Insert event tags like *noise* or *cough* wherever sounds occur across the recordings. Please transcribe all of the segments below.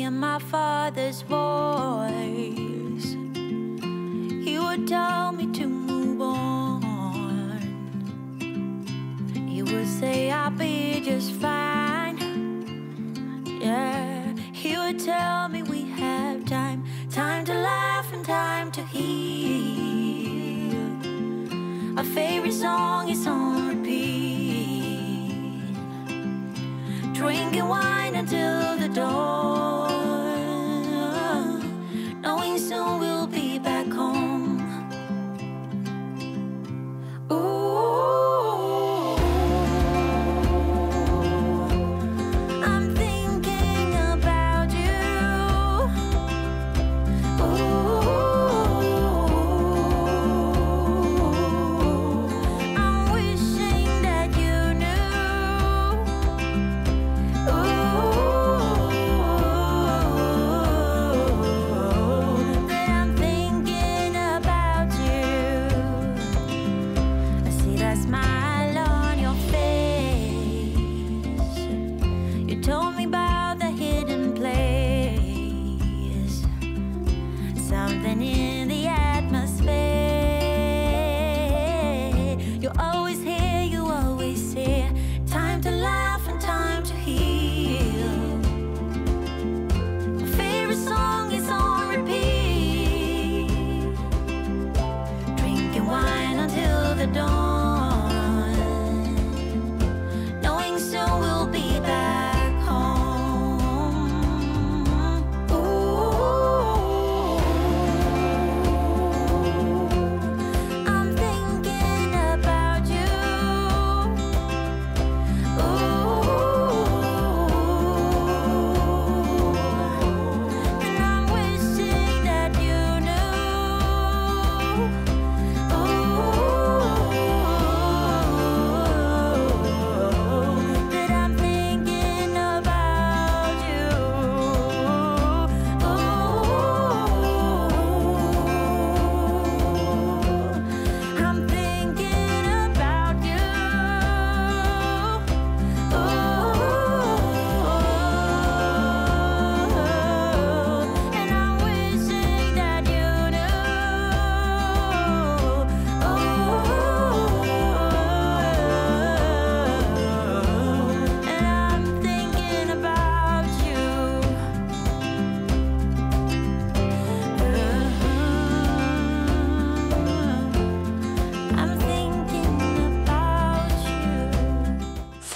hear my father's voice.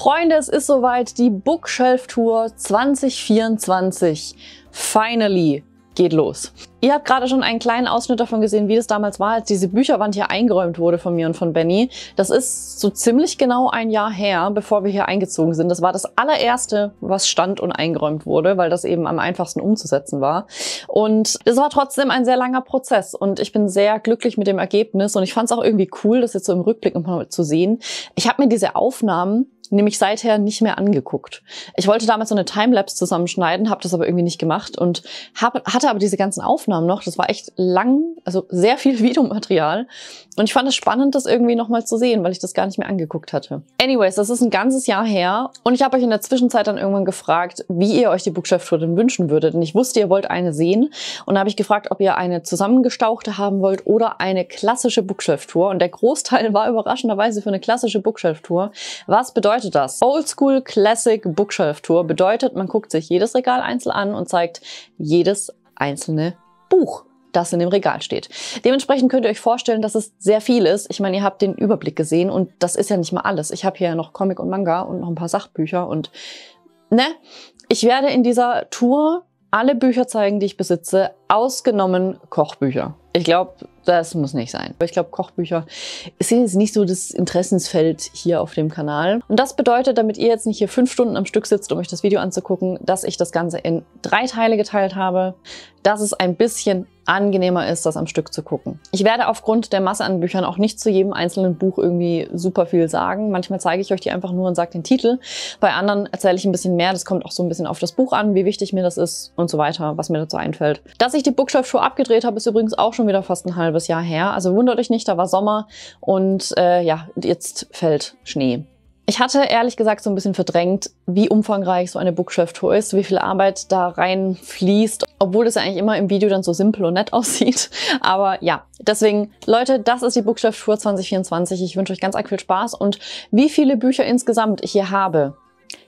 Freunde, es ist soweit, die Bookshelf Tour 2024. Finally geht los. Ihr habt gerade schon einen kleinen Ausschnitt davon gesehen, wie das damals war, als diese Bücherwand hier eingeräumt wurde von mir und von Benny. Das ist so ziemlich genau ein Jahr her, bevor wir hier eingezogen sind. Das war das allererste, was stand und eingeräumt wurde, weil das eben am einfachsten umzusetzen war. Und es war trotzdem ein sehr langer Prozess und ich bin sehr glücklich mit dem Ergebnis und ich fand es auch irgendwie cool, das jetzt so im Rückblick nochmal zu sehen. Ich habe mir diese Aufnahmen nämlich seither nicht mehr angeguckt. Ich wollte damals so eine Timelapse zusammenschneiden, habe das aber irgendwie nicht gemacht und hab, hatte aber diese ganzen Aufnahmen noch. Das war echt lang, also sehr viel *laughs* Videomaterial. Und ich fand es spannend, das irgendwie nochmal zu sehen, weil ich das gar nicht mehr angeguckt hatte. Anyways, das ist ein ganzes Jahr her und ich habe euch in der Zwischenzeit dann irgendwann gefragt, wie ihr euch die Bookshelf-Tour denn wünschen würdet. Und ich wusste, ihr wollt eine sehen und da habe ich gefragt, ob ihr eine zusammengestauchte haben wollt oder eine klassische Bookshelf-Tour. Und der Großteil war überraschenderweise für eine klassische Bookshelf-Tour, was bedeutet, bedeutet das? Oldschool Classic Bookshelf Tour bedeutet, man guckt sich jedes Regal einzeln an und zeigt jedes einzelne Buch das in dem Regal steht. Dementsprechend könnt ihr euch vorstellen, dass es sehr viel ist. Ich meine, ihr habt den Überblick gesehen und das ist ja nicht mal alles. Ich habe hier noch Comic und Manga und noch ein paar Sachbücher und ne, ich werde in dieser Tour alle Bücher zeigen, die ich besitze, ausgenommen Kochbücher. Ich glaube, das muss nicht sein. Aber ich glaube, Kochbücher sind jetzt nicht so das Interessensfeld hier auf dem Kanal. Und das bedeutet, damit ihr jetzt nicht hier fünf Stunden am Stück sitzt, um euch das Video anzugucken, dass ich das Ganze in drei Teile geteilt habe, Das ist ein bisschen angenehmer ist, das am Stück zu gucken. Ich werde aufgrund der Masse an Büchern auch nicht zu jedem einzelnen Buch irgendwie super viel sagen. Manchmal zeige ich euch die einfach nur und sage den Titel. Bei anderen erzähle ich ein bisschen mehr. Das kommt auch so ein bisschen auf das Buch an, wie wichtig mir das ist und so weiter, was mir dazu einfällt. Dass ich die Bookshelf Show abgedreht habe, ist übrigens auch schon wieder fast ein halbes Jahr her. Also wundert euch nicht, da war Sommer und äh, ja, jetzt fällt Schnee. Ich hatte ehrlich gesagt so ein bisschen verdrängt, wie umfangreich so eine Bookshelf-Tour ist, wie viel Arbeit da reinfließt, obwohl es ja eigentlich immer im Video dann so simpel und nett *laughs* aussieht. Aber ja, deswegen, Leute, das ist die Bookshelf-Tour 2024. Ich wünsche euch ganz arg viel Spaß und wie viele Bücher insgesamt ich hier habe,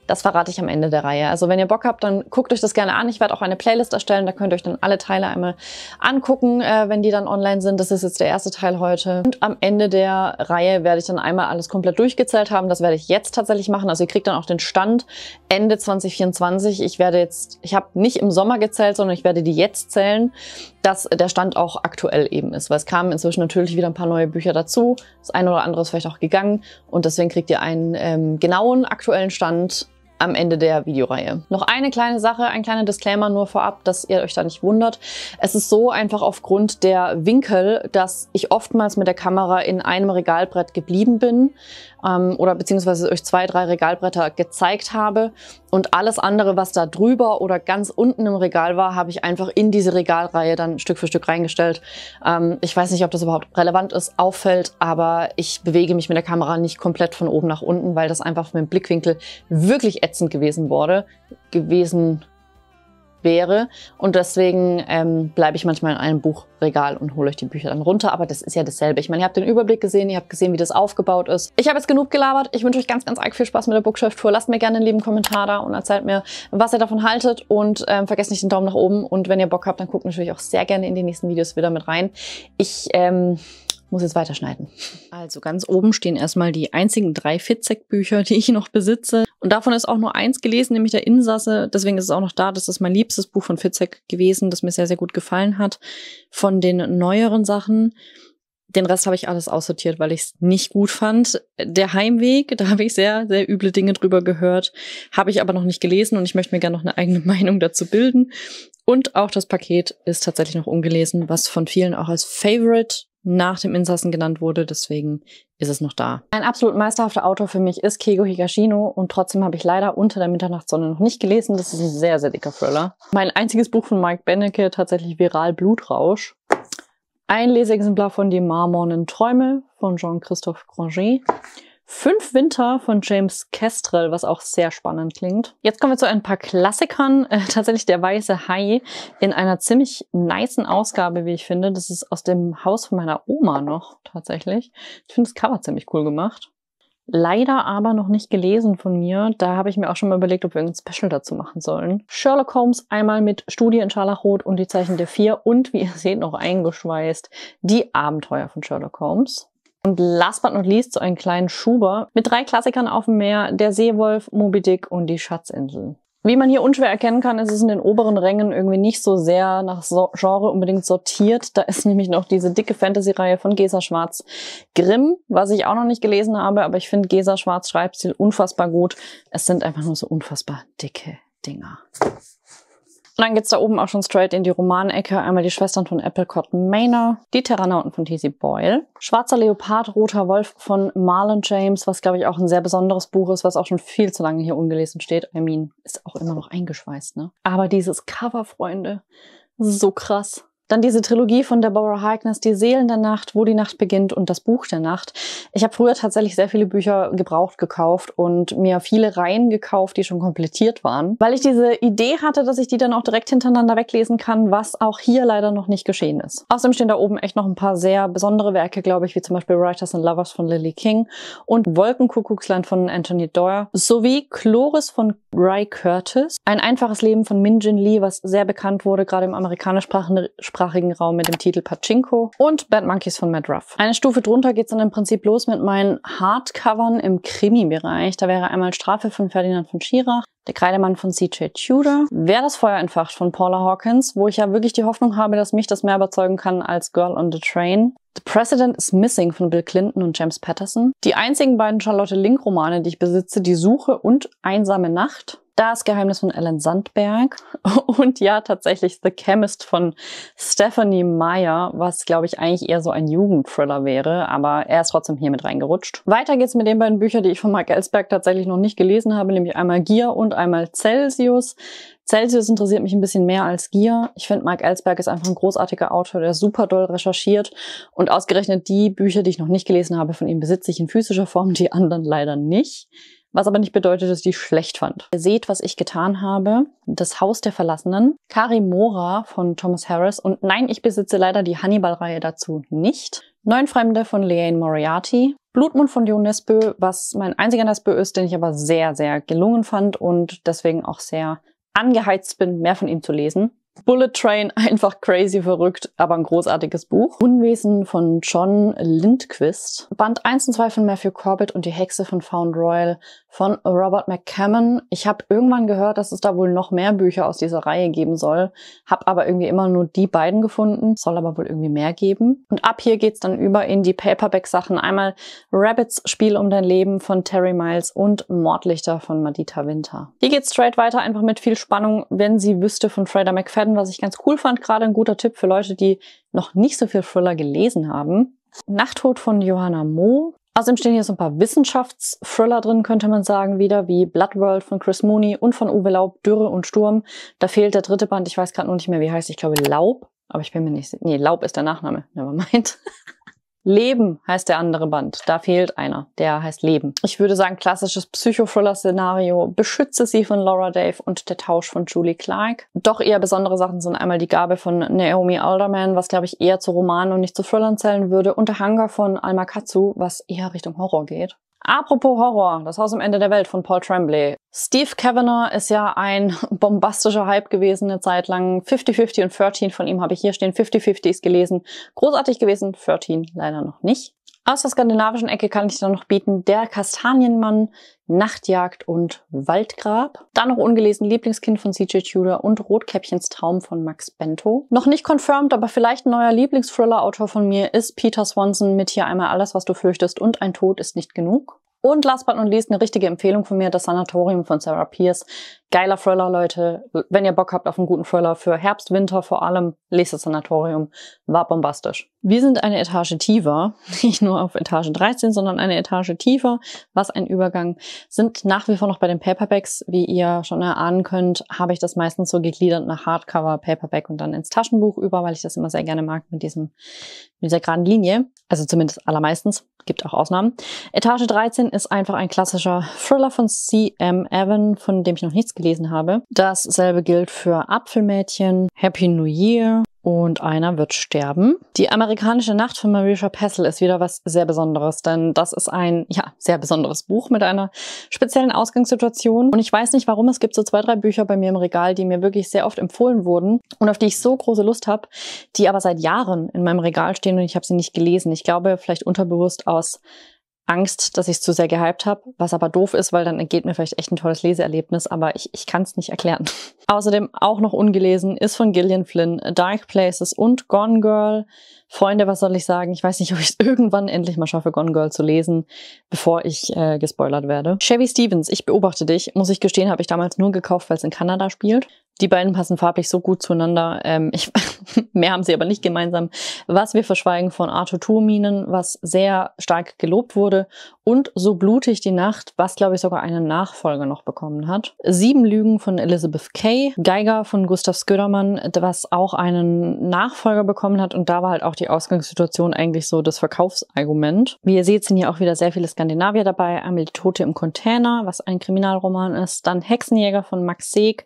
das verrate ich am Ende der Reihe. Also wenn ihr Bock habt, dann guckt euch das gerne an. Ich werde auch eine Playlist erstellen, da könnt ihr euch dann alle Teile einmal angucken, äh, wenn die dann online sind. Das ist jetzt der erste Teil heute. Und am Ende der Reihe werde ich dann einmal alles komplett durchgezählt haben. Das werde ich jetzt tatsächlich machen. Also ihr kriegt dann auch den Stand Ende 2024. Ich werde jetzt, ich habe nicht im Sommer gezählt, sondern ich werde die jetzt zählen, dass der Stand auch aktuell eben ist. Weil es kamen inzwischen natürlich wieder ein paar neue Bücher dazu. Das eine oder andere ist vielleicht auch gegangen. Und deswegen kriegt ihr einen ähm, genauen aktuellen Stand am Ende der Videoreihe. Noch eine kleine Sache, ein kleiner Disclaimer nur vorab, dass ihr euch da nicht wundert. Es ist so einfach aufgrund der Winkel, dass ich oftmals mit der Kamera in einem Regalbrett geblieben bin ähm, oder beziehungsweise euch zwei, drei Regalbretter gezeigt habe. Und alles andere, was da drüber oder ganz unten im Regal war, habe ich einfach in diese Regalreihe dann Stück für Stück reingestellt. Ähm, ich weiß nicht, ob das überhaupt relevant ist, auffällt, aber ich bewege mich mit der Kamera nicht komplett von oben nach unten, weil das einfach mit dem Blickwinkel wirklich ätzend gewesen wurde, gewesen wäre. Und deswegen ähm, bleibe ich manchmal in einem Buchregal und hole euch die Bücher dann runter. Aber das ist ja dasselbe. Ich meine, ihr habt den Überblick gesehen, ihr habt gesehen, wie das aufgebaut ist. Ich habe jetzt genug gelabert. Ich wünsche euch ganz, ganz arg viel Spaß mit der Bookshelf-Tour. Lasst mir gerne einen lieben Kommentar da und erzählt mir, was ihr davon haltet. Und ähm, vergesst nicht den Daumen nach oben. Und wenn ihr Bock habt, dann guckt natürlich auch sehr gerne in die nächsten Videos wieder mit rein. Ich... Ähm, muss jetzt weiterschneiden. Also ganz oben stehen erstmal die einzigen drei Fitzek-Bücher, *laughs* die ich noch besitze. Und davon ist auch nur eins gelesen, nämlich der Insasse. Deswegen ist es auch noch da. Das ist mein liebstes Buch von Fitzek gewesen, das mir sehr, sehr gut gefallen hat. Von den neueren Sachen. Den Rest habe ich alles aussortiert, weil ich es nicht gut fand. Der Heimweg, da habe ich sehr, sehr üble Dinge drüber gehört, habe ich aber noch nicht gelesen und ich möchte mir gerne noch eine eigene *laughs* Meinung dazu bilden. Und auch das Paket ist tatsächlich noch ungelesen, was von vielen auch als Favorite nach dem Insassen genannt wurde, deswegen ist es noch da. Ein absolut meisterhafter Autor für mich ist Keigo Higashino und trotzdem habe ich leider Unter der Mitternachtssonne noch nicht gelesen. Das ist ein sehr, sehr dicker Thriller. Mein einziges Buch von Mike Benecke, tatsächlich Viral Blutrausch. Ein Leseexemplar von Die marmornen Träume von Jean-Christophe Granger. Fünf Winter von James Kestrel, was auch sehr spannend klingt. Jetzt kommen wir zu ein paar Klassikern. *laughs* Äh, tatsächlich der weiße Hai in einer ziemlich niceen Ausgabe, wie ich finde. Das ist aus dem Haus von meiner Oma noch tatsächlich. Ich finde das Cover ziemlich cool gemacht. Leider aber noch nicht gelesen von mir. Da habe ich mir auch schon mal überlegt, ob wir ein Special dazu machen sollen. Sherlock Holmes einmal mit Studie in Scharlachrot und die Zeichen der Vier und, wie ihr seht, noch eingeschweißt, die Abenteuer von Sherlock Holmes. Und last but not least so einen kleinen Schuber mit drei Klassikern auf dem Meer, der Seewolf, Moby Dick und die Schatzinsel. Wie man hier unschwer erkennen kann, ist es in den oberen Rängen irgendwie nicht so sehr nach so Genre unbedingt sortiert. Da ist *laughs* nämlich noch diese dicke Fantasy-Reihe von Gesa Schwarz Grimm, was ich auch noch nicht gelesen habe, aber ich finde Gesa Schwarz Schreibstil unfassbar gut. Es sind einfach nur so unfassbar dicke Dinger. Und dann geht's da oben auch schon straight in die Romanecke. Einmal die Schwestern von Applecott Manor, die Terranauten von T.C. Boyle, Schwarzer Leopard, Roter Wolf von Marlon James, was glaube ich auch ein sehr besonderes Buch ist, was auch schon viel zu lange hier ungelesen steht. I mean, ist auch immer noch eingeschweißt, ne? Aber dieses Cover, Freunde, so krass. Dann diese Trilogie von Deborah Harkness, Die Seelen der Nacht, Wo die Nacht beginnt und Das Buch der Nacht. Ich habe früher tatsächlich sehr viele Bücher gebraucht gekauft und mir viele Reihen gekauft, die schon komplettiert waren, weil ich diese Idee hatte, dass ich die dann auch direkt hintereinander weglesen kann, was auch hier leider noch nicht geschehen ist. Außerdem stehen da oben echt noch ein paar sehr besondere Werke, glaube ich, wie zum Beispiel Writers and Lovers von Lily King und Wolkenkuckucksland von Anthony Doerr sowie Chloris von Ray Curtis, Ein einfaches Leben von Min Jin Lee, was sehr bekannt wurde, gerade im amerikanischsprachigen deutschsprachigen Raum mit dem Titel Pachinko und Bad Monkeys von Matt Ruff. Eine Stufe drunter geht es dann im Prinzip los mit meinen Hardcovern im Krimi-Bereich. Da wäre einmal Strafe von Ferdinand von Schirach, der Kreidemann von C.J. Tudor. Wer das Feuer entfacht von Paula Hawkins, wo ich ja wirklich die Hoffnung habe, dass mich das mehr überzeugen kann als Girl on the Train. The President is Missing von Bill Clinton und James Patterson. Die einzigen beiden Charlotte Link-Romane, die ich besitze, Die Suche und Einsame Nacht. Das Geheimnis von Ellen Sandberg *laughs* und ja, tatsächlich The Chemist von Stephanie Meyer, was glaube ich eigentlich eher so ein Jugendthriller wäre, aber er ist trotzdem hier mit reingerutscht. Weiter geht's mit den beiden Büchern, die ich von Mark Ellsberg tatsächlich noch nicht gelesen habe, nämlich einmal Gier und einmal Celsius. Celsius interessiert mich ein bisschen mehr als Gier. Ich finde, Mark Ellsberg ist einfach ein großartiger Autor, der super doll recherchiert. Und ausgerechnet die Bücher, die ich noch nicht gelesen habe, von ihm besitze ich in physischer Form, die anderen leider nicht was aber nicht bedeutet, dass ich die schlecht fand. Ihr seht, was ich getan habe. Das Haus der Verlassenen, Kari Mora von Thomas Harris und nein, ich besitze leider die Hannibal-Reihe dazu nicht. Neun Fremde von Leanne Moriarty, Blutmund von Dion Nesbö, was mein einziger Nesbö ist, den ich aber sehr, sehr gelungen fand und deswegen auch sehr angeheizt bin, mehr von ihm zu lesen. Bullet Train, *laughs* einfach crazy verrückt, aber ein großartiges Buch. Unwesen von John Lindquist. Band 1 und 2 von Matthew Corbett und Die Hexe von Found Royal von Robert McCammon. Ich habe irgendwann gehört, dass es da wohl noch mehr Bücher aus dieser Reihe geben soll, Hab aber irgendwie immer nur die beiden gefunden, soll aber wohl irgendwie mehr geben. Und ab hier geht's dann über in die Paperback-Sachen. Einmal Rabbits Spiel um dein Leben von Terry Miles und Mordlichter von Madita Winter. Hier geht's straight weiter, einfach mit viel Spannung, wenn sie wüsste von Freda McFadden werden, was ich ganz cool fand, gerade ein guter Tipp für Leute, die noch nicht so viel Thriller gelesen haben. Nachttod von Johanna Moe. Außerdem stehen hier so ein paar Wissenschaftsthriller drin, könnte man sagen, wieder wie Blood World von Chris Mooney und von Uwe Laub, Dürre und Sturm. Da fehlt der dritte Band, ich weiß gerade noch nicht mehr, wie heißt. Ich glaube Laub, aber ich bin mir nicht sicher. Nee, Laub ist der Nachname. Nevermind. *laughs* Leben heißt der andere Band. Da fehlt einer. Der heißt Leben. Ich würde sagen, klassisches Psychothriller-Szenario. Beschütze sie von Laura Dave und der Tausch von Julie Clark. Doch eher besondere Sachen sind einmal die Gabe von Naomi Alderman, was glaube ich eher zu Romanen und nicht zu Thrillern zählen würde, und der Hunger von Alma Katsu, was eher Richtung Horror geht. Apropos Horror, das Haus am Ende der Welt von Paul Tremblay. Steve Kavanagh ist ja ein *laughs* bombastischer Hype gewesen eine Zeit lang. 50-50 und 13 von ihm habe ich hier stehen. 50-50 ist gelesen. Großartig gewesen, 13 leider noch nicht. Aus der skandinavischen Ecke kann ich dann noch bieten Der Kastanienmann, Nachtjagd und Waldgrab. Dann noch ungelesen Lieblingskind von CJ Tudor und Rotkäppchens Traum von Max Bento. Noch nicht confirmed, aber vielleicht ein neuer Lieblingsthriller-Autor von mir ist Peter Swanson mit hier einmal alles, was du fürchtest und ein Tod ist nicht genug. Und last but not least eine richtige Empfehlung von mir, das Sanatorium von Sarah Pierce. Geiler Thriller, Leute. Wenn ihr Bock habt auf einen guten Thriller für Herbst, Winter vor allem, lest das Sanatorium. War bombastisch. Wir sind eine Etage tiefer, *laughs* nicht nur auf Etage 13, sondern eine Etage tiefer. Was ein Übergang. Sind nach wie vor noch bei den Paperbacks. Wie ihr schon erahnen könnt, habe ich das meistens so gegliedert nach Hardcover, Paperback und dann ins Taschenbuch über, weil ich das immer sehr gerne mag mit diesem, mit dieser geraden Linie. Also zumindest allermeistens gibt auch Ausnahmen. Etage 13 ist einfach ein klassischer Thriller von C.M. Evan, von dem ich noch nichts gelesen habe. Dasselbe gilt für Apfelmädchen, Happy New Year, und einer wird sterben. Die amerikanische Nacht von Marisha Pessel ist wieder was sehr Besonderes, denn das ist ein, ja, sehr besonderes Buch mit einer speziellen Ausgangssituation. Und ich weiß nicht warum, es gibt so zwei, drei Bücher bei mir im Regal, die mir wirklich sehr oft empfohlen wurden und auf die ich so große Lust habe, die aber seit Jahren in meinem Regal stehen und ich habe sie nicht gelesen. Ich glaube, vielleicht unterbewusst aus Angst, dass ich es zu sehr gehypt habe, was aber doof ist, weil dann entgeht mir vielleicht echt ein tolles Leseerlebnis, aber ich, ich kann es nicht erklären. *laughs* Außerdem auch noch ungelesen ist von Gillian Flynn Dark Places und Gone Girl. Freunde, was soll ich sagen? Ich weiß nicht, ob ich es *laughs* irgendwann endlich mal schaffe, Gone Girl zu lesen, bevor ich äh, gespoilert werde. Chevy Stevens, ich beobachte dich. Muss ich gestehen, habe ich damals nur gekauft, weil es in Kanada spielt. Die beiden passen farblich so gut zueinander. Ähm, ich, *laughs* mehr haben sie aber nicht gemeinsam. Was wir verschweigen von Arthur Turminen, was sehr stark gelobt wurde. Und So blutig die Nacht, was glaube ich sogar einen Nachfolger noch bekommen hat. Sieben Lügen von Elizabeth Kay. Geiger von Gustav Sködermann, was auch einen Nachfolger bekommen hat. Und da war halt auch die Ausgangssituation eigentlich so das Verkaufsargument. Wie ihr seht, sind hier auch wieder sehr viele Skandinavier dabei. Einmal die Tote im Container, was ein Kriminalroman ist. Dann Hexenjäger von Max Seeg.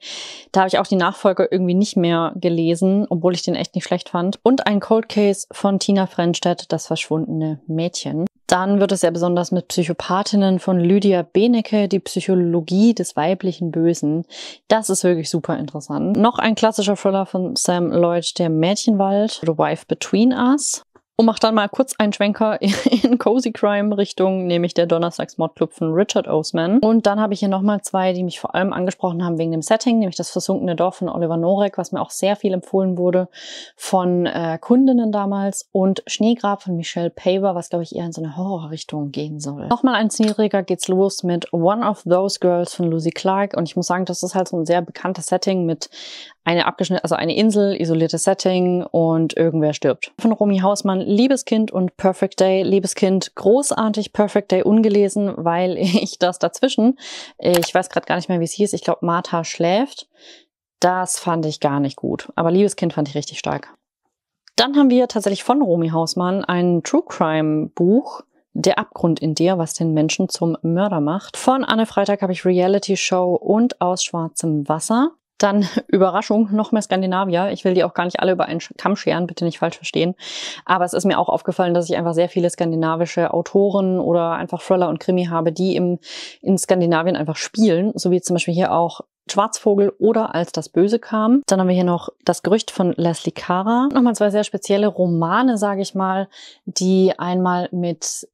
Da habe ich auch die Nachfolge irgendwie nicht mehr gelesen, obwohl ich den echt nicht schlecht fand. Und ein Cold Case von Tina Frenstedt, das verschwundene Mädchen. Dann wird es ja besonders mit Psychopathinnen von Lydia Benecke, die Psychologie des weiblichen Bösen. Das ist wirklich super interessant. Noch ein klassischer Thriller von Sam Lloyd, der Mädchenwald, The Wife Between Us. Und mach dann mal kurz einen Schwenker *laughs* in Cozy Crime Richtung, nämlich der Donnerstagsmordclub von Richard Osman. Und dann habe ich hier nochmal zwei, die mich vor allem angesprochen haben wegen dem Setting, nämlich das versunkene Dorf von Oliver Norek, was mir auch sehr viel empfohlen wurde von äh, Kundinnen damals und Schneegrab von Michelle Paver, was glaube ich eher in so eine Horrorrichtung gehen soll. Nochmal ein niedriger geht's los mit One of Those Girls von Lucy Clark und ich muss sagen, das ist halt so ein sehr bekanntes Setting mit eine abgeschnittene, also eine Insel, isoliertes Setting und irgendwer stirbt. Von Romy Hausmann, Liebeskind und Perfect Day. Liebeskind, großartig, Perfect Day ungelesen, weil *laughs* ich das dazwischen, ich weiß gerade gar nicht mehr, wie es hieß, ich glaube, Martha schläft. Das fand ich gar nicht gut. Aber Liebeskind fand ich richtig stark. Dann haben wir tatsächlich von Romy Hausmann ein True Crime Buch, der Abgrund in dir, was den Menschen zum Mörder macht. Von Anne Freitag habe ich Reality Show und aus schwarzem Wasser. Dann *laughs* Überraschung, noch mehr Skandinavier. Ich will die auch gar nicht alle über einen Kamm scheren, bitte nicht falsch verstehen. Aber es ist mir auch aufgefallen, dass ich einfach sehr viele skandinavische Autoren oder einfach Thriller und Krimi habe, die im, in Skandinavien einfach spielen, so wie zum Beispiel hier auch Schwarzvogel oder als das Böse kam. Dann haben wir hier noch das Gerücht von Leslie Kara. Nochmal zwei sehr spezielle Romane, sage ich mal, die einmal mit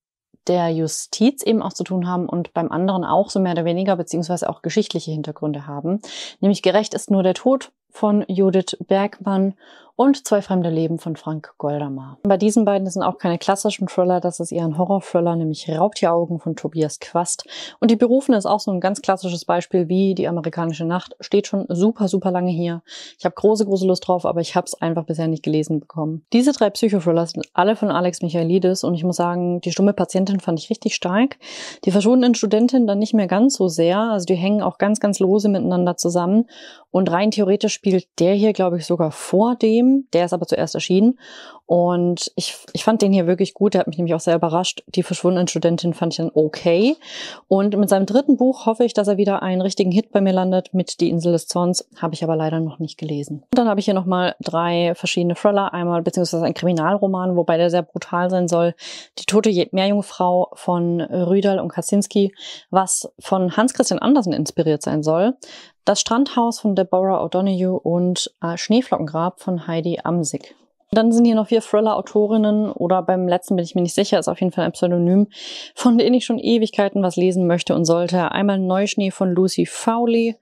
der Justiz eben auch zu tun haben und beim anderen auch so mehr oder weniger, beziehungsweise auch geschichtliche Hintergründe haben. Nämlich gerecht ist nur der Tod von Judith Bergmann und Zwei fremde Leben von Frank Goldamer. Bei diesen beiden sind auch keine klassischen Thriller, das ist eher ein Horror-Thriller, nämlich Raubtieraugen von Tobias Quast. Und Die Berufene ist auch so ein ganz klassisches Beispiel wie Die amerikanische Nacht. Steht schon super, super lange hier. Ich habe große, große Lust drauf, aber ich habe es einfach bisher nicht gelesen bekommen. Diese drei Psychothriller sind alle von Alex Michaelidis und ich muss sagen, die stumme Patientin fand ich richtig stark. Die verschwundenen Studentinnen dann nicht mehr ganz so sehr. Also die hängen auch ganz, ganz lose miteinander zusammen. Und rein theoretisch spielt der hier, glaube ich, sogar vor dem. Der ist aber zuerst erschienen. Und ich, ich fand den hier wirklich gut. Der hat mich nämlich auch sehr überrascht. Die verschwundenen Studentin fand ich dann okay. Und mit seinem dritten Buch hoffe ich, dass er wieder einen richtigen Hit bei mir landet mit Die Insel des Zorns. Habe ich aber leider noch nicht gelesen. Und dann habe ich hier nochmal drei verschiedene Thriller. Einmal beziehungsweise ein Kriminalroman, wobei der sehr brutal sein soll. Die tote Meerjungfrau von Rüdal und Kaczynski, was von Hans-Christian Andersen inspiriert sein soll. Das Strandhaus von Deborah O'Donoghue und äh, Schneeflockengrab von Heidi Amsig. Dann sind hier noch vier Thriller-Autorinnen oder beim letzten bin ich mir nicht sicher, ist auf jeden Fall ein Pseudonym, von denen ich schon Ewigkeiten was lesen möchte und sollte. Einmal Neuschnee von Lucy Fowley,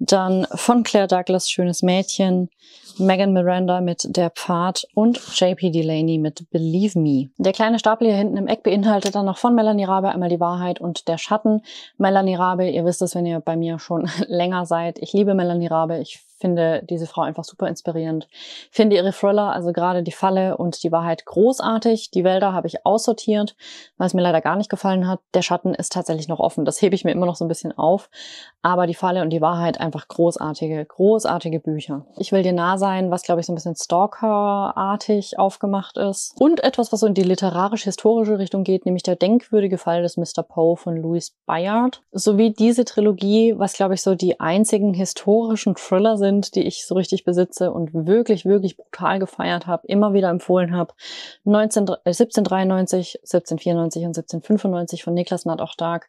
dann von Claire Douglas Schönes Mädchen, Megan Miranda mit Der Pfad und JP Delaney mit Believe Me. Der kleine Stapel hier hinten im Eck beinhaltet dann noch von Melanie Rabe einmal die Wahrheit und der Schatten. Melanie Rabe, ihr wisst es, wenn ihr bei mir schon *laughs* länger seid. Ich liebe Melanie Rabe. Ich finde diese Frau einfach super inspirierend. Finde ihre Thriller, also gerade die Falle und die Wahrheit großartig. Die Wälder habe ich aussortiert, weil es mir leider gar nicht gefallen hat. Der Schatten ist tatsächlich noch offen. Das hebe ich mir immer noch so ein bisschen auf. Aber die Falle und die Wahrheit einfach großartige, großartige Bücher. Ich will dir nah sein, was glaube ich so ein bisschen Stalker-artig aufgemacht ist. Und etwas, was so in die literarisch-historische Richtung geht, nämlich der denkwürdige Fall des Mr. Poe von Louis Bayard. Sowie diese Trilogie, was glaube ich so die einzigen historischen Thriller sind, die ich so richtig besitze und wirklich, wirklich brutal gefeiert habe, immer wieder empfohlen habe. 1793, 1794 und 1795 von Niklas Nath auch Dark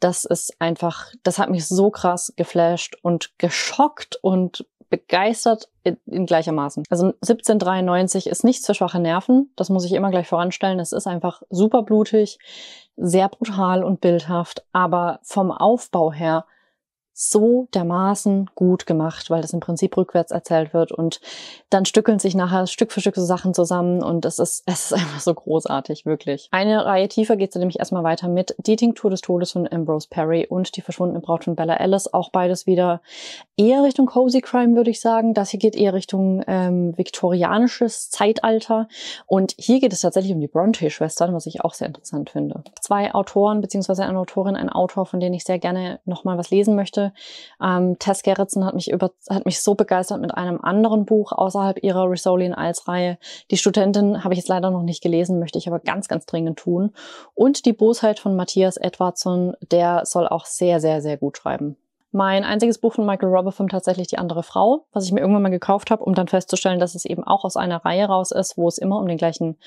das ist einfach, das hat mich so krass geflasht und geschockt und begeistert in, in gleichermaßen. Also 1793 ist nichts für schwache Nerven, das muss ich immer gleich voranstellen. Es ist einfach super blutig, sehr brutal und bildhaft, aber vom Aufbau her so dermaßen gut gemacht, weil das im Prinzip rückwärts erzählt wird und dann stückeln sich nachher Stück für Stück so Sachen zusammen und es ist, *laughs* es ist einfach so großartig, wirklich. Eine Reihe tiefer geht es nämlich erstmal weiter mit Die Tinktur des Todes von Ambrose Perry und Die verschwundene Braut von Bella Alice, auch beides wieder eher Richtung Cozy Crime, würde ich sagen. Das hier geht eher Richtung ähm, viktorianisches Zeitalter und hier geht es tatsächlich um die Bronte-Schwestern, was ich auch sehr interessant finde. Zwei Autoren beziehungsweise eine Autorin, ein Autor, von denen ich sehr gerne nochmal was lesen möchte, ähm, Tess Gerritsen hat mich, über, hat mich so begeistert mit einem anderen Buch außerhalb ihrer Risolin als Reihe. Die Studentin habe ich jetzt leider noch nicht gelesen, möchte ich aber ganz, ganz dringend tun. Und die Bosheit von Matthias Edwardson, der soll auch sehr, sehr, sehr gut schreiben. Mein einziges Buch von Michael Roberfum tatsächlich Die andere Frau, was ich mir irgendwann mal gekauft habe, um dann festzustellen, dass es eben auch aus einer Reihe raus ist, wo es immer um den gleichen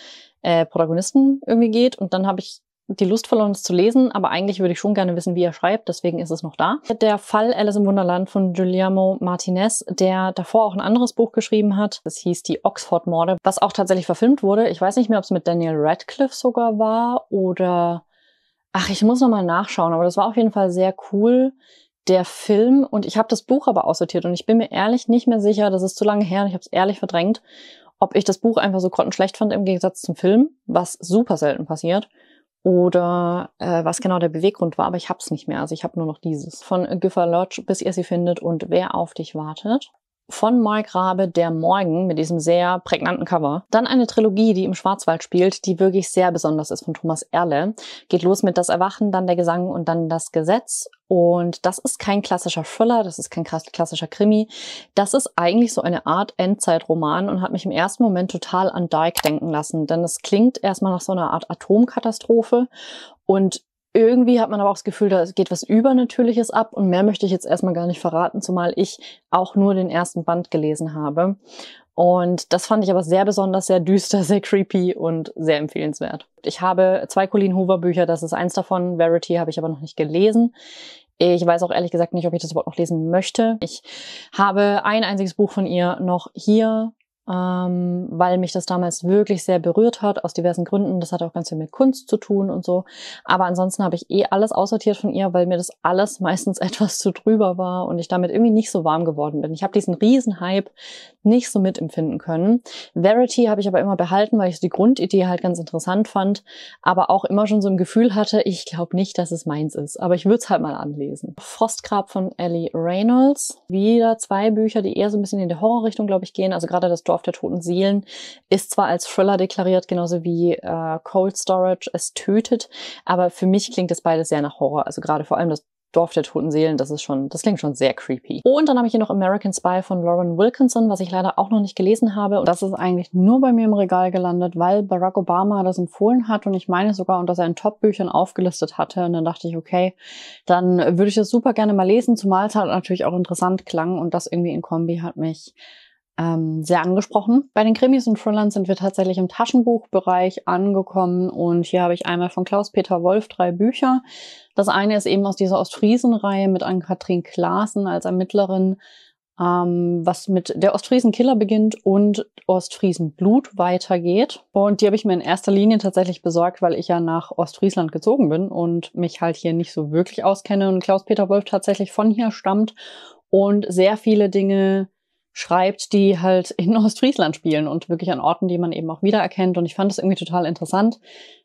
äh, Protagonisten irgendwie geht. Und dann habe ich die Lust verloren, es zu lesen, aber eigentlich würde ich schon gerne wissen, wie er schreibt, deswegen ist es noch da. Der Fall Alice im Wunderland von Giuliano Martinez, der davor auch ein anderes Buch geschrieben hat, das hieß Die Oxford-Morde, was auch tatsächlich verfilmt wurde. Ich weiß nicht mehr, ob es mit Daniel Radcliffe sogar war oder... Ach, ich muss nochmal nachschauen, aber das war auf jeden Fall sehr cool der Film und ich habe das Buch aber aussortiert und ich bin mir ehrlich nicht mehr sicher, das ist zu lange her und ich habe es ehrlich verdrängt, ob ich das Buch einfach so grottenschlecht fand im Gegensatz zum Film, was super selten passiert oder äh, was genau der Beweggrund war, aber ich hab's nicht mehr. Also ich habe nur noch dieses. Von Giffer Lodge bis ihr sie findet und wer auf dich wartet von Mike Rabe, Der Morgen, mit diesem sehr prägnanten Cover. Dann eine Trilogie, die im Schwarzwald spielt, die wirklich sehr besonders ist, von Thomas Erle. Geht los mit Das Erwachen, dann der Gesang und dann das Gesetz. Und das ist kein klassischer Thriller, das ist kein klassischer Krimi. Das ist eigentlich so eine Art Endzeitroman und hat mich im ersten Moment total an Dyke denken lassen. Denn es klingt erstmal nach so einer Art Atomkatastrophe und irgendwie hat man aber auch das Gefühl, da geht was Übernatürliches ab und mehr möchte ich jetzt erstmal gar nicht verraten, zumal ich auch nur den ersten Band gelesen habe. Und das fand ich aber sehr besonders, sehr düster, sehr creepy und sehr empfehlenswert. Ich habe zwei Colleen Hoover Bücher, das ist eins davon, Verity habe ich aber noch nicht gelesen. Ich weiß auch ehrlich gesagt nicht, ob ich das überhaupt noch lesen möchte. Ich habe ein einziges Buch von ihr noch hier ähm, weil mich das damals wirklich sehr berührt hat, aus diversen Gründen. Das hat auch ganz viel mit Kunst zu tun und so. Aber ansonsten habe ich eh alles aussortiert von ihr, weil mir das alles *laughs* meistens etwas zu drüber war und ich damit irgendwie nicht so warm geworden bin. Ich habe diesen riesen Hype nicht so mitempfinden können. Verity habe ich aber immer behalten, weil ich die Grundidee halt ganz interessant fand, aber auch immer schon so ein Gefühl hatte, ich glaube nicht, dass es meins ist. Aber ich würde es halt mal anlesen. Frostgrab von Ellie Reynolds. Wieder zwei Bücher, die eher so ein bisschen in die Horrorrichtung, glaube ich, gehen. Also gerade das Friedhof der toten Seelen ist zwar als Thriller deklariert, genauso wie äh, Cold Storage, es tötet, aber für mich klingt das beides sehr nach Horror. Also gerade vor allem das Dorf der toten Seelen, das ist schon, das klingt schon sehr creepy. Und dann habe ich hier noch American Spy von Lauren Wilkinson, was ich leider auch noch nicht gelesen habe. Und das ist eigentlich nur bei mir im Regal gelandet, weil Barack Obama das empfohlen hat und ich meine sogar, und dass er in Top-Büchern aufgelistet hatte. Und dann dachte ich, okay, dann würde ich das super gerne mal lesen, zumal es halt natürlich auch interessant klang und das irgendwie in Kombi hat mich ähm, sehr angesprochen. Bei den Krimis und Thrillern sind wir tatsächlich im Taschenbuchbereich angekommen und hier habe ich einmal von Klaus-Peter Wolf drei Bücher. Das eine ist eben aus dieser Ostfriesen-Reihe mit Ann-Kathrin Klaassen als Ermittlerin, ähm, was mit der Ostfriesen-Killer beginnt und Ostfriesen-Blut weitergeht. Und die habe ich mir in erster Linie tatsächlich besorgt, weil ich ja nach Ostfriesland gezogen bin und mich halt hier nicht so wirklich auskenne und Klaus-Peter Wolf tatsächlich von hier stammt und sehr viele Dinge schreibt, die halt in *laughs* Ostfriesland spielen und wirklich an Orten, die man eben auch wiedererkennt. Und ich fand das irgendwie total interessant,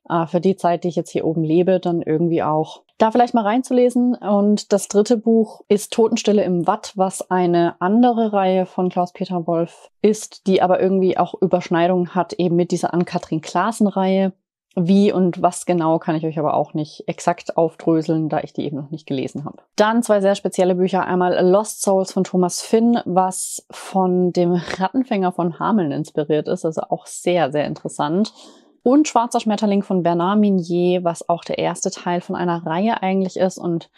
äh, für die Zeit, die ich jetzt hier oben lebe, dann irgendwie auch da vielleicht mal reinzulesen. Und das dritte Buch ist Totenstille im Watt, was eine andere Reihe von Klaus-Peter Wolf ist, die aber irgendwie auch Überschneidungen hat eben mit dieser Ann-Kathrin Klaassen-Reihe. Wie und was genau kann ich euch aber auch nicht exakt aufdröseln, da ich die eben noch nicht gelesen habe. Dann zwei sehr spezielle Bücher. Einmal Lost Souls von Thomas Finn, was von dem Rattenfänger von Hameln inspiriert ist. Also auch sehr, sehr interessant. Und Schwarzer Schmetterling von Bernard Minier, was auch der erste Teil von einer Reihe eigentlich ist und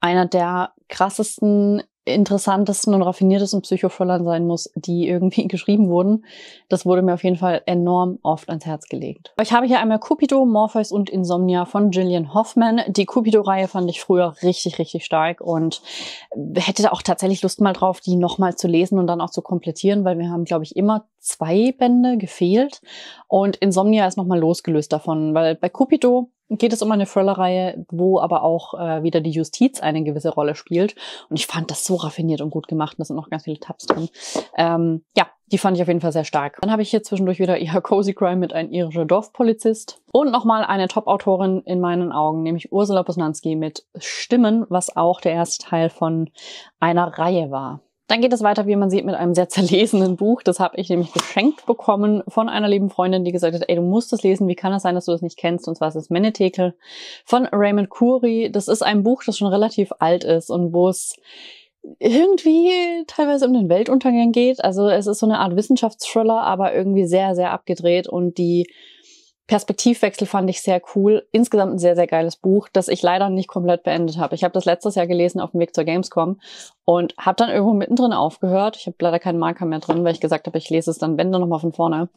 einer der krassesten interessantesten und raffiniertesten Psychothrillern sein muss, die irgendwie *laughs* geschrieben wurden. Das wurde mir auf jeden Fall enorm oft ans Herz gelegt. Ich habe hier einmal Cupido, Morpheus und Insomnia von Gillian Hoffman. Die Cupido-Reihe fand ich früher richtig, richtig stark und äh, hätte da auch tatsächlich Lust mal drauf, die nochmal zu lesen und dann auch zu komplettieren, weil wir haben, glaube ich, immer zwei Bände gefehlt und Insomnia ist nochmal losgelöst davon, weil bei Cupido geht es um eine Thriller-Reihe, wo aber auch äh, wieder die Justiz eine gewisse Rolle spielt. Und ich fand das so raffiniert und gut gemacht. Und da sind noch ganz viele Tabs drin. Ähm, ja, die fand ich auf jeden Fall sehr stark. Dann habe ich hier zwischendurch wieder eher *laughs* Cozy Crime mit einem irischen Dorfpolizist. Und nochmal eine Top-Autorin in meinen Augen, nämlich Ursula Posnanski mit Stimmen, was auch der erste Teil von einer Reihe war. Dann geht es weiter, wie man sieht, mit einem sehr zerlesenen Buch. Das habe ich nämlich geschenkt bekommen von einer lieben Freundin, die gesagt hat, ey, du musst es lesen, wie kann das sein, dass du das nicht kennst? Und zwar ist es Menetekel von Raymond Curie. Das ist ein Buch, das schon relativ alt ist und wo es irgendwie teilweise um den Weltuntergang geht. Also es ist so eine Art Wissenschaftsthriller, aber irgendwie sehr, sehr abgedreht und die Perspektivwechsel fand ich sehr cool. Insgesamt ein sehr, sehr geiles Buch, das ich leider nicht komplett beendet habe. Ich habe das letztes Jahr gelesen auf dem Weg zur Gamescom und habe dann irgendwo mittendrin aufgehört. Ich habe leider keinen Marker mehr drin, weil ich gesagt habe, ich lese es dann, wenn dann nochmal von vorne.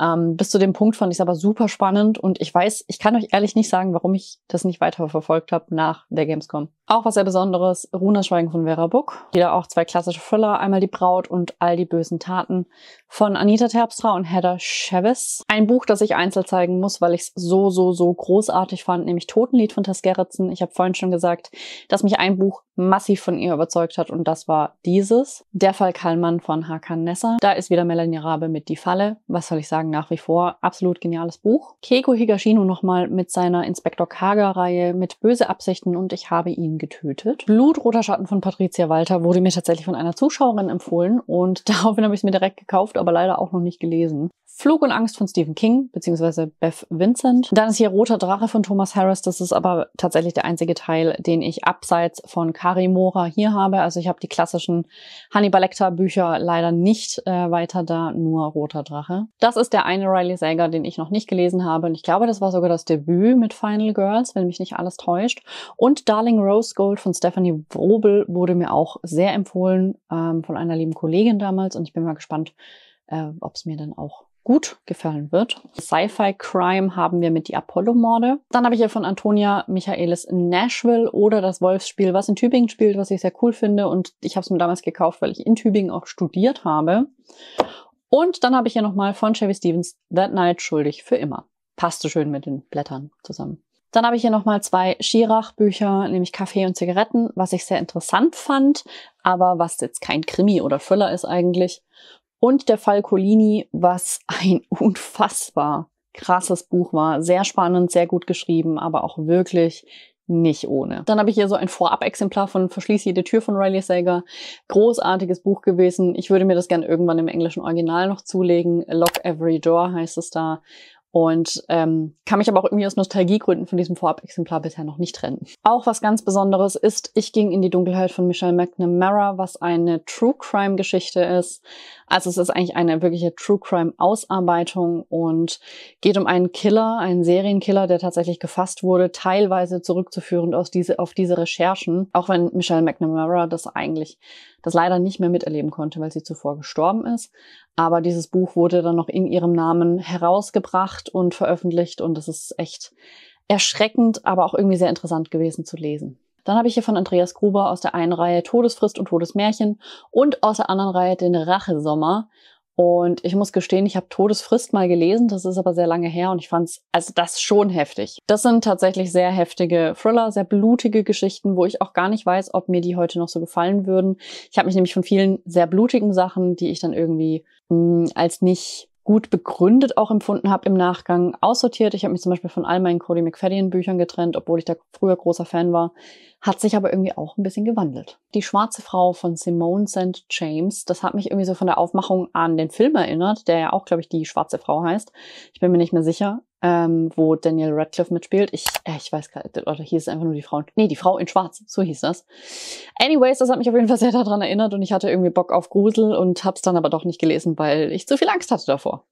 Ähm, bis zu dem Punkt fand ich es aber super spannend und ich weiß, ich kann euch ehrlich nicht sagen, warum ich das nicht weiter verfolgt habe nach der Gamescom. Auch was sehr Besonderes, Runa Schweigen von Vera Buck. Wieder auch zwei klassische Thriller, einmal Die Braut und All die bösen Taten von Anita Terpstra und Heather Chavez. Ein Buch, das ich einzeln zeigen muss, weil ich es so, so, so großartig fand, nämlich Totenlied von Tess Gerritsen. Ich habe vorhin schon gesagt, dass mich ein Buch massiv von ihr überzeugt hat hat. Und das war dieses. Der Fall Kallmann von Hakan Nessa. Da ist wieder Melanie Rabe mit Die Falle. Was soll ich sagen? Nach wie vor absolut geniales Buch. Keiko Higashino nochmal mit seiner Inspektor Kaga-Reihe mit böse Absichten und ich habe ihn getötet. Blutroter Schatten von Patricia Walter wurde mir tatsächlich von einer Zuschauerin empfohlen und *laughs* daraufhin habe ich es mir direkt gekauft, aber leider auch noch nicht gelesen. Flug und Angst von Stephen King beziehungsweise Beth Vincent. Dann ist hier Roter Drache von Thomas Harris. Das ist aber tatsächlich der einzige Teil, den ich abseits von Karimora hier habe. Also ich habe die klassischen Hannibal Lecter Bücher leider nicht äh, weiter da, nur Roter Drache. Das ist der eine Riley Sager, den ich noch nicht gelesen habe. Und ich glaube, das war sogar das Debüt mit Final Girls, wenn mich nicht alles täuscht. Und Darling Rose Gold von Stephanie Wrobel wurde mir auch sehr empfohlen ähm, von einer lieben Kollegin damals. Und ich bin mal gespannt, äh, ob es mir dann auch gut gefallen wird. Sci-Fi Crime haben wir mit die Apollo-Morde. Dann habe ich hier von Antonia Michaelis Nashville oder das Wolfsspiel, was in Tübingen spielt, was ich sehr cool finde. Und ich habe es mir damals gekauft, weil ich in Tübingen auch studiert habe. Und dann habe ich hier nochmal von Chevy Stevens That Night Schuldig für immer. Passte schön mit den Blättern zusammen. Dann habe ich hier nochmal zwei Schirach-Bücher, nämlich Kaffee und Zigaretten, was ich sehr interessant fand, aber was jetzt kein Krimi oder Füller ist eigentlich. Und der Fall Colini, was ein *laughs* unfassbar krasses Buch war. Sehr spannend, sehr gut geschrieben, aber auch wirklich nicht ohne. Dann habe ich hier so ein Vorab-Exemplar von Verschließ jede Tür von Riley Sager. Großartiges Buch gewesen. Ich würde mir das gerne irgendwann im englischen Original noch zulegen. Lock Every Door heißt es da und ähm, kann mich aber auch irgendwie aus Nostalgiegründen von diesem Vorab-Exemplar bisher noch nicht trennen. Auch was ganz Besonderes ist, ich ging in die Dunkelheit von Michelle McNamara, was eine True Crime-Geschichte ist. Also es ist eigentlich eine wirkliche True Crime-Ausarbeitung und geht um einen Killer, einen Serienkiller, der tatsächlich gefasst wurde, teilweise zurückzuführend aus diese, auf diese Recherchen, auch wenn Michelle McNamara das eigentlich das leider nicht mehr miterleben konnte, weil sie zuvor gestorben ist. Aber dieses Buch wurde dann noch in ihrem Namen herausgebracht und veröffentlicht und es ist echt erschreckend, aber auch irgendwie sehr interessant gewesen zu lesen. Dann habe ich hier von Andreas Gruber aus der einen Reihe Todesfrist und Todesmärchen und aus der anderen Reihe den Rachesommer. Und ich muss gestehen, ich habe Todesfrist mal gelesen, das ist aber sehr lange her und ich fand's also das schon heftig. Das sind tatsächlich sehr heftige Thriller, sehr blutige Geschichten, wo ich auch gar nicht weiß, ob mir die heute noch so gefallen würden. Ich habe mich nämlich von vielen sehr blutigen Sachen, die ich dann irgendwie mh, hm, als nicht gut begründet auch empfunden habe im Nachgang, aussortiert. Ich habe mich zum Beispiel von all meinen Cody McFadden-Büchern getrennt, obwohl ich da früher großer Fan war. Hat sich aber irgendwie auch ein bisschen gewandelt. Die schwarze Frau von Simone St. James, das hat mich irgendwie so von der Aufmachung an den Film erinnert, der ja auch, glaube ich, die schwarze Frau heißt. Ich bin mir nicht mehr sicher ähm, wo Daniel Radcliffe mitspielt. Ich, äh, ich weiß gar nicht, oder hieß es einfach nur die Frau. Nee, die Frau in Schwarz, so hieß das. Anyways, das hat mich auf jeden Fall sehr daran erinnert und ich hatte irgendwie Bock auf Grusel und hab's dann aber doch nicht gelesen, weil ich zu viel Angst hatte davor.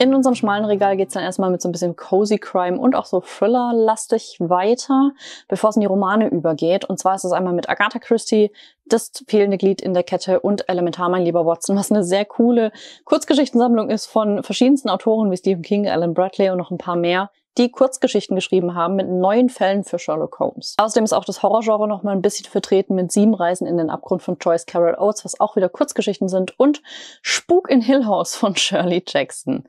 In unserem schmalen Regal geht es dann erstmal mit so ein bisschen Cozy Crime und auch so Thriller-lastig weiter, bevor es in die Romane übergeht. Und zwar ist es einmal mit Agatha Christie, Das fehlende Glied in der Kette und Elementar, mein lieber Watson, was eine sehr coole Kurzgeschichtensammlung ist von verschiedensten Autoren wie Stephen King, Alan Bradley und noch ein paar mehr die Kurzgeschichten geschrieben haben mit neuen Fällen für Sherlock Holmes. Außerdem ist auch das Horrorgenre noch mal ein bisschen vertreten mit Sieben Reisen in den Abgrund von Joyce Carol Oates, was auch wieder Kurzgeschichten sind und Spuk in Hill House von *laughs* Shirley Jackson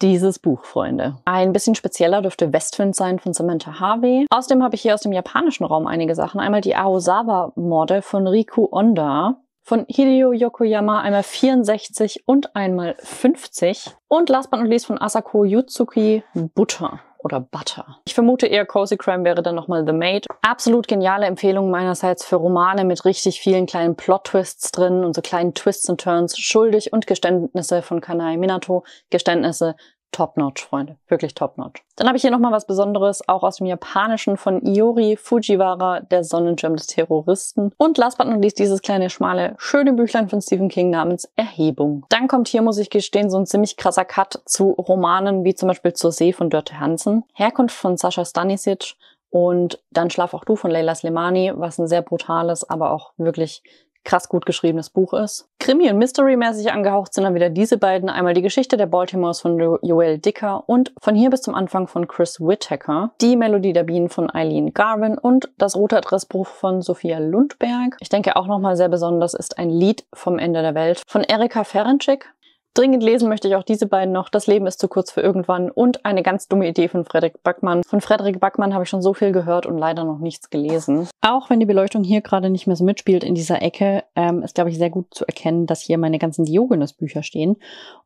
dieses Buch, Freunde. Ein bisschen spezieller dürfte Westwind sein von Samantha Harvey. Außerdem habe ich hier aus dem japanischen Raum einige Sachen. Einmal die Aosawa-Morde von Riku Onda. Von Hideo Yokoyama einmal 64 und einmal 50. Und last but not least von Asako Yutsuki Butter oder Butter. Ich vermute eher Cozy Crime wäre dann nochmal The Maid. Absolut geniale Empfehlung meinerseits für Romane mit richtig vielen kleinen Plot-Twists drin und so kleinen Twists and Turns. Schuldig und Geständnisse von Kanai Minato. Geständnisse Top-notch, Freunde. Wirklich top-notch. Dann habe ich hier nochmal was Besonderes, auch aus dem Japanischen von Iori Fujiwara, der Sonnenschirm des Terroristen. Und last but not least dieses kleine, schmale, schöne Büchlein von Stephen King namens Erhebung. Dann kommt hier, muss ich gestehen, so ein ziemlich krasser Cut zu Romanen wie zum Beispiel Zur See von Dörte Hansen, Herkunft von Sascha Stanisic und Dann schlaf auch du von Leila Slemani, was ein sehr brutales, aber auch wirklich krass gut geschriebenes Buch ist. Krimi- und Mystery-mäßig angehaucht sind dann wieder diese beiden. Einmal die Geschichte der Baltimores von Joel Dicker und Von hier bis zum Anfang von Chris Whittaker, Die Melodie der Bienen von Eileen Garvin und Das rote Adressbuch von Sophia Lundberg. Ich denke auch nochmal sehr besonders ist ein Lied vom Ende der Welt von Erika Ferencik, Dringend lesen möchte ich auch diese beiden noch. Das Leben ist zu kurz für irgendwann und eine ganz dumme Idee von Frederik Backmann. Von Frederik Backmann habe ich schon so viel gehört und leider noch nichts gelesen. Auch wenn die Beleuchtung hier gerade nicht mehr so mitspielt in dieser Ecke, ähm, ist, glaube ich, sehr gut zu erkennen, dass hier meine ganzen Diogenes-Bücher stehen.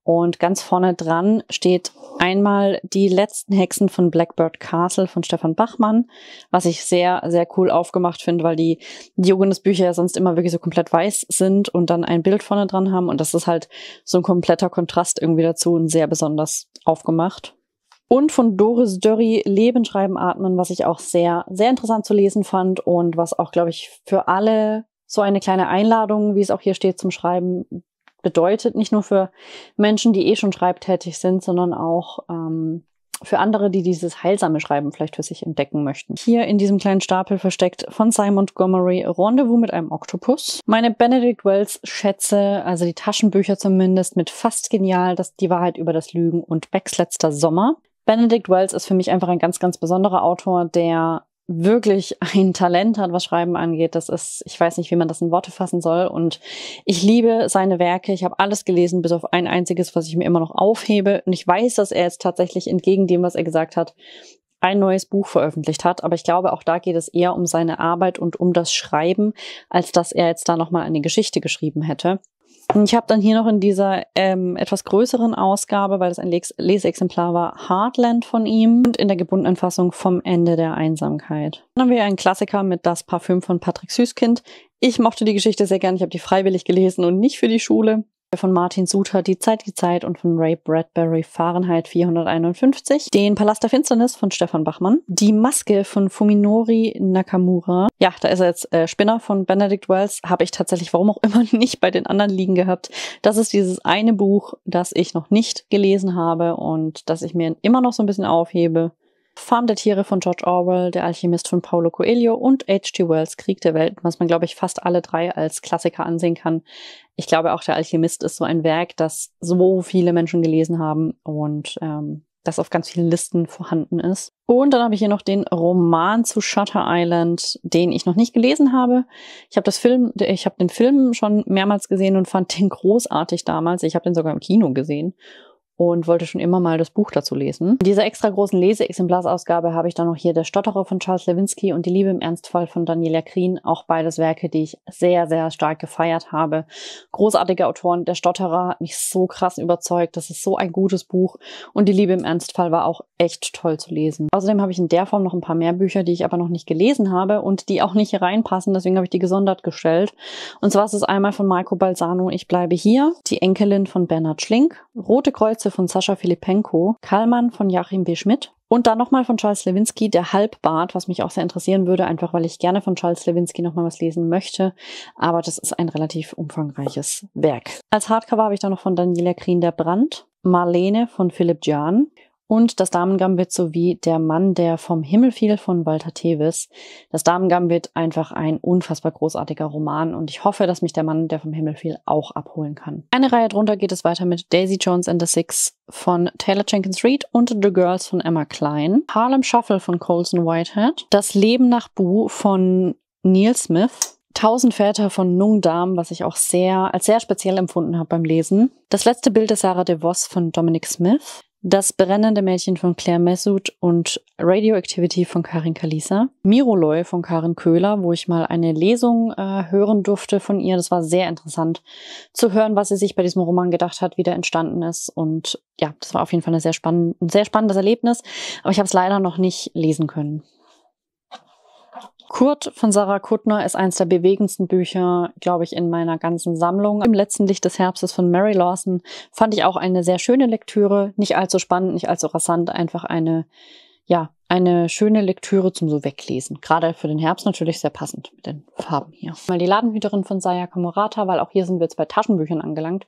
Und ganz vorne dran steht einmal die letzten Hexen von Blackbird Castle von Stefan Bachmann, was ich sehr, sehr cool aufgemacht finde, weil die Diogenes-Bücher ja sonst immer wirklich so komplett weiß sind und dann ein Bild vorne dran haben. Und das ist halt so ein kompletter Kontrast irgendwie dazu und sehr besonders aufgemacht. Und von Doris Dörri Leben, Schreiben, Atmen, was ich auch sehr, sehr interessant zu lesen fand und was auch, glaube ich, für alle so eine kleine Einladung, wie es auch hier steht, zum Schreiben bedeutet, nicht nur für Menschen, die eh schon schreibtätig sind, sondern auch ähm, für andere, die dieses heilsame Schreiben vielleicht für sich entdecken möchten. Hier in diesem kleinen Stapel versteckt von Simon Gomery Rendezvous mit einem Oktopus. Meine Benedict Wells Schätze, also die Taschenbücher zumindest, mit fast genial, das, die Wahrheit über das Lügen und Becks letzter Sommer. Benedict Wells ist für mich einfach ein ganz, ganz besonderer Autor, der wirklich ein Talent hat, was Schreiben angeht. Das ist, ich weiß nicht, wie man das in Worte fassen soll. Und ich liebe seine Werke. Ich habe alles gelesen, bis auf ein einziges, was ich mir immer noch aufhebe. Und ich weiß, dass er jetzt tatsächlich entgegen dem, was er gesagt hat, ein neues Buch veröffentlicht hat. Aber ich glaube, auch da geht es eher um seine Arbeit und um das Schreiben, als dass er jetzt da nochmal eine Geschichte geschrieben hätte. Ich habe dann hier noch in dieser ähm, etwas größeren Ausgabe, weil das ein Les Leseexemplar war, Heartland von ihm und in der gebundenen Fassung Vom Ende der Einsamkeit. Dann haben wir einen Klassiker mit Das Parfüm von Patrick Süßkind. Ich mochte die Geschichte sehr gern, ich habe die freiwillig gelesen und nicht für die Schule von Martin Suter Die Zeit, die Zeit und von Ray Bradbury Fahrenheit 451, den Palast der Finsternis von Stefan Bachmann, Die Maske von Fuminori Nakamura, ja, da ist er jetzt äh, Spinner von Benedict Wells, habe ich tatsächlich warum auch immer *laughs* nicht bei den anderen liegen gehabt. Das ist dieses eine Buch, das ich noch nicht gelesen habe und das ich mir immer noch so ein bisschen aufhebe. Farm der Tiere von George Orwell, Der Alchemist von Paulo Coelho und H.G. Wells Krieg der Welten, was man, glaube ich, fast alle drei als Klassiker ansehen kann. Ich glaube, auch Der Alchemist ist so ein Werk, das so viele Menschen gelesen haben und ähm, das auf ganz vielen Listen vorhanden ist. Und dann habe ich hier noch den Roman zu Shutter Island, den ich noch nicht gelesen habe. Ich habe das Film, ich habe den Film schon mehrmals gesehen und fand den großartig damals. Ich habe den sogar im Kino gesehen und wollte schon immer mal das Buch dazu lesen. In dieser extra großen Leseexemplarsausgabe habe ich dann noch hier Der Stotterer von Charles Lewinsky und Die Liebe im Ernstfall von Daniela Krien, auch beides Werke, die ich sehr, sehr stark gefeiert habe. Großartige Autoren. Der Stotterer hat mich so krass überzeugt. Das ist so ein gutes Buch und Die Liebe im Ernstfall war auch echt toll zu lesen. Außerdem habe ich in der Form noch ein paar mehr Bücher, die ich aber noch nicht gelesen habe und die auch nicht hier reinpassen. Deswegen habe ich die gesondert gestellt. Und zwar ist es einmal von Marco Balsano Ich bleibe hier, Die Enkelin von Bernhard Schlink, Rote Kreuze Texte von Sascha Filipenko, Karlmann von Joachim B. Schmidt und dann nochmal von Charles Lewinsky, der Halbbart, was mich auch sehr interessieren würde, einfach weil ich gerne von Charles Lewinsky nochmal was lesen möchte. Aber das ist ein relativ umfangreiches Werk. Als Hardcover habe ich dann noch von Daniela Krien der Brand, Marlene von Philipp Jahn, und das Damengambit sowie Der Mann, der vom Himmel fiel von Walter Tevis. Das Damengambit einfach ein unfassbar großartiger Roman und ich hoffe, dass mich Der Mann, der vom Himmel fiel auch abholen kann. Eine Reihe drunter geht es weiter mit Daisy Jones and the Six von Taylor Jenkins Reid und The Girls von Emma Klein, Harlem Shuffle von Colson Whitehead, Das Leben nach Bu von Neil Smith, Tausend Väter von Nung Dam, was ich auch sehr als sehr speziell empfunden habe beim Lesen. Das letzte Bild des Sarah DeVos von Dominic Smith. Das brennende Mädchen von Claire Messut und Radioactivity von Karin Kalisa. Miroloy von Karin Köhler, wo ich mal eine Lesung äh, hören durfte von ihr. Das war sehr interessant zu hören, was sie sich bei diesem Roman gedacht hat, wie der entstanden ist. Und ja, das war auf jeden Fall eine sehr spann ein sehr spannendes Erlebnis. Aber ich habe es leider noch nicht lesen können. Kurt von Sarah Kuttner ist eines der bewegendsten Bücher, glaube ich, in meiner ganzen Sammlung. Im letzten Licht des Herbstes von Mary Lawson fand ich auch eine sehr schöne Lektüre. Nicht allzu spannend, nicht allzu rasant, einfach eine, ja, eine schöne Lektüre zum so weglesen. Gerade für den Herbst natürlich sehr passend mit den Farben hier. Mal die Ladenhüterin von Saya Murata, weil auch hier sind wir jetzt bei Taschenbüchern angelangt.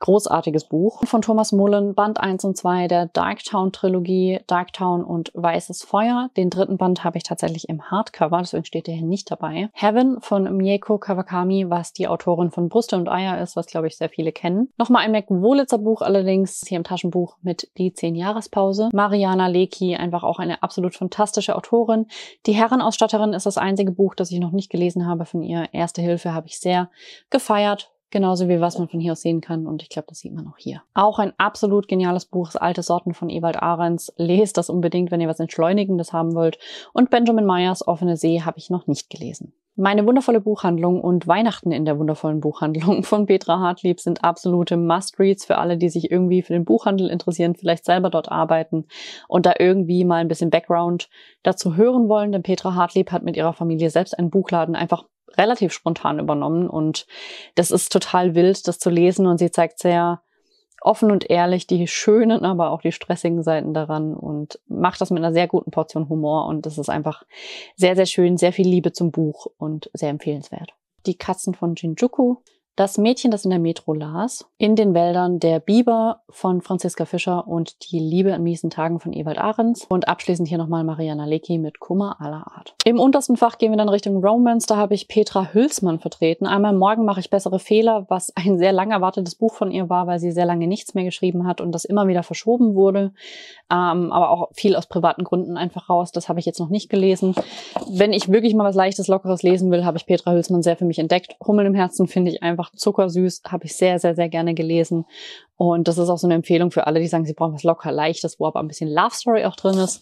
Großartiges Buch von Thomas Mullen, Band 1 und 2 der Darktown Trilogie, Darktown und Weißes Feuer. Den dritten Band habe ich tatsächlich im Hardcover, deswegen steht der hier nicht dabei. Heaven von Mieko Kawakami, was die Autorin von Brüste und Eier ist, was glaube ich sehr viele kennen. Nochmal ein Mac Wohlitzer Buch allerdings, hier im Taschenbuch mit die 10 Jahrespause. Mariana Leki, einfach auch eine absolute absolut fantastische Autorin. Die Herrenausstatterin ist das einzige Buch, das ich noch nicht gelesen habe von ihr. Erste Hilfe habe ich sehr gefeiert. Genauso wie was man von hier aus sehen kann. Und ich glaube, das sieht man auch hier. Auch ein absolut geniales Buch ist Alte Sorten von Ewald Ahrens. Lest das unbedingt, wenn ihr was Entschleunigendes haben wollt. Und Benjamin Meyers Offene See habe ich noch nicht gelesen. Meine wundervolle Buchhandlung und Weihnachten in der wundervollen Buchhandlung von Petra Hartlieb sind absolute Must-Reads für alle, die sich irgendwie für den Buchhandel interessieren, vielleicht selber dort arbeiten und da irgendwie mal ein bisschen Background dazu hören wollen, denn Petra Hartlieb hat mit ihrer Familie selbst einen Buchladen einfach relativ spontan übernommen und das ist total wild, das zu lesen und sie zeigt sehr offen und ehrlich die schönen, aber auch die stressigen Seiten daran und macht das mit einer sehr guten Portion Humor. Und das ist einfach sehr, sehr schön, sehr viel Liebe zum Buch und sehr empfehlenswert. Die Katzen von Shinjuku das Mädchen, das in der Metro las, in den Wäldern der Biber von Franziska Fischer und Die Liebe in miesen Tagen von Ewald Ahrens und abschließend hier nochmal Mariana Lecki mit Kummer aller Art. Im untersten Fach gehen wir dann Richtung Romance, da habe ich Petra Hülsmann vertreten. Einmal morgen mache ich bessere Fehler, was ein sehr lang erwartetes Buch von ihr war, weil sie sehr lange nichts mehr geschrieben hat und das immer wieder verschoben wurde, ähm, aber auch viel aus privaten Gründen einfach raus. Das habe ich jetzt noch nicht gelesen. Wenn ich wirklich mal was Leichtes, Lockeres lesen will, habe ich Petra Hülsmann sehr für mich entdeckt. Hummel im Herzen finde ich einfach einfach zuckersüß, habe ich sehr, sehr, sehr gerne gelesen. Und das ist auch so eine Empfehlung für alle, die sagen, sie brauchen was locker leichtes, wo aber ein bisschen Love Story auch drin ist.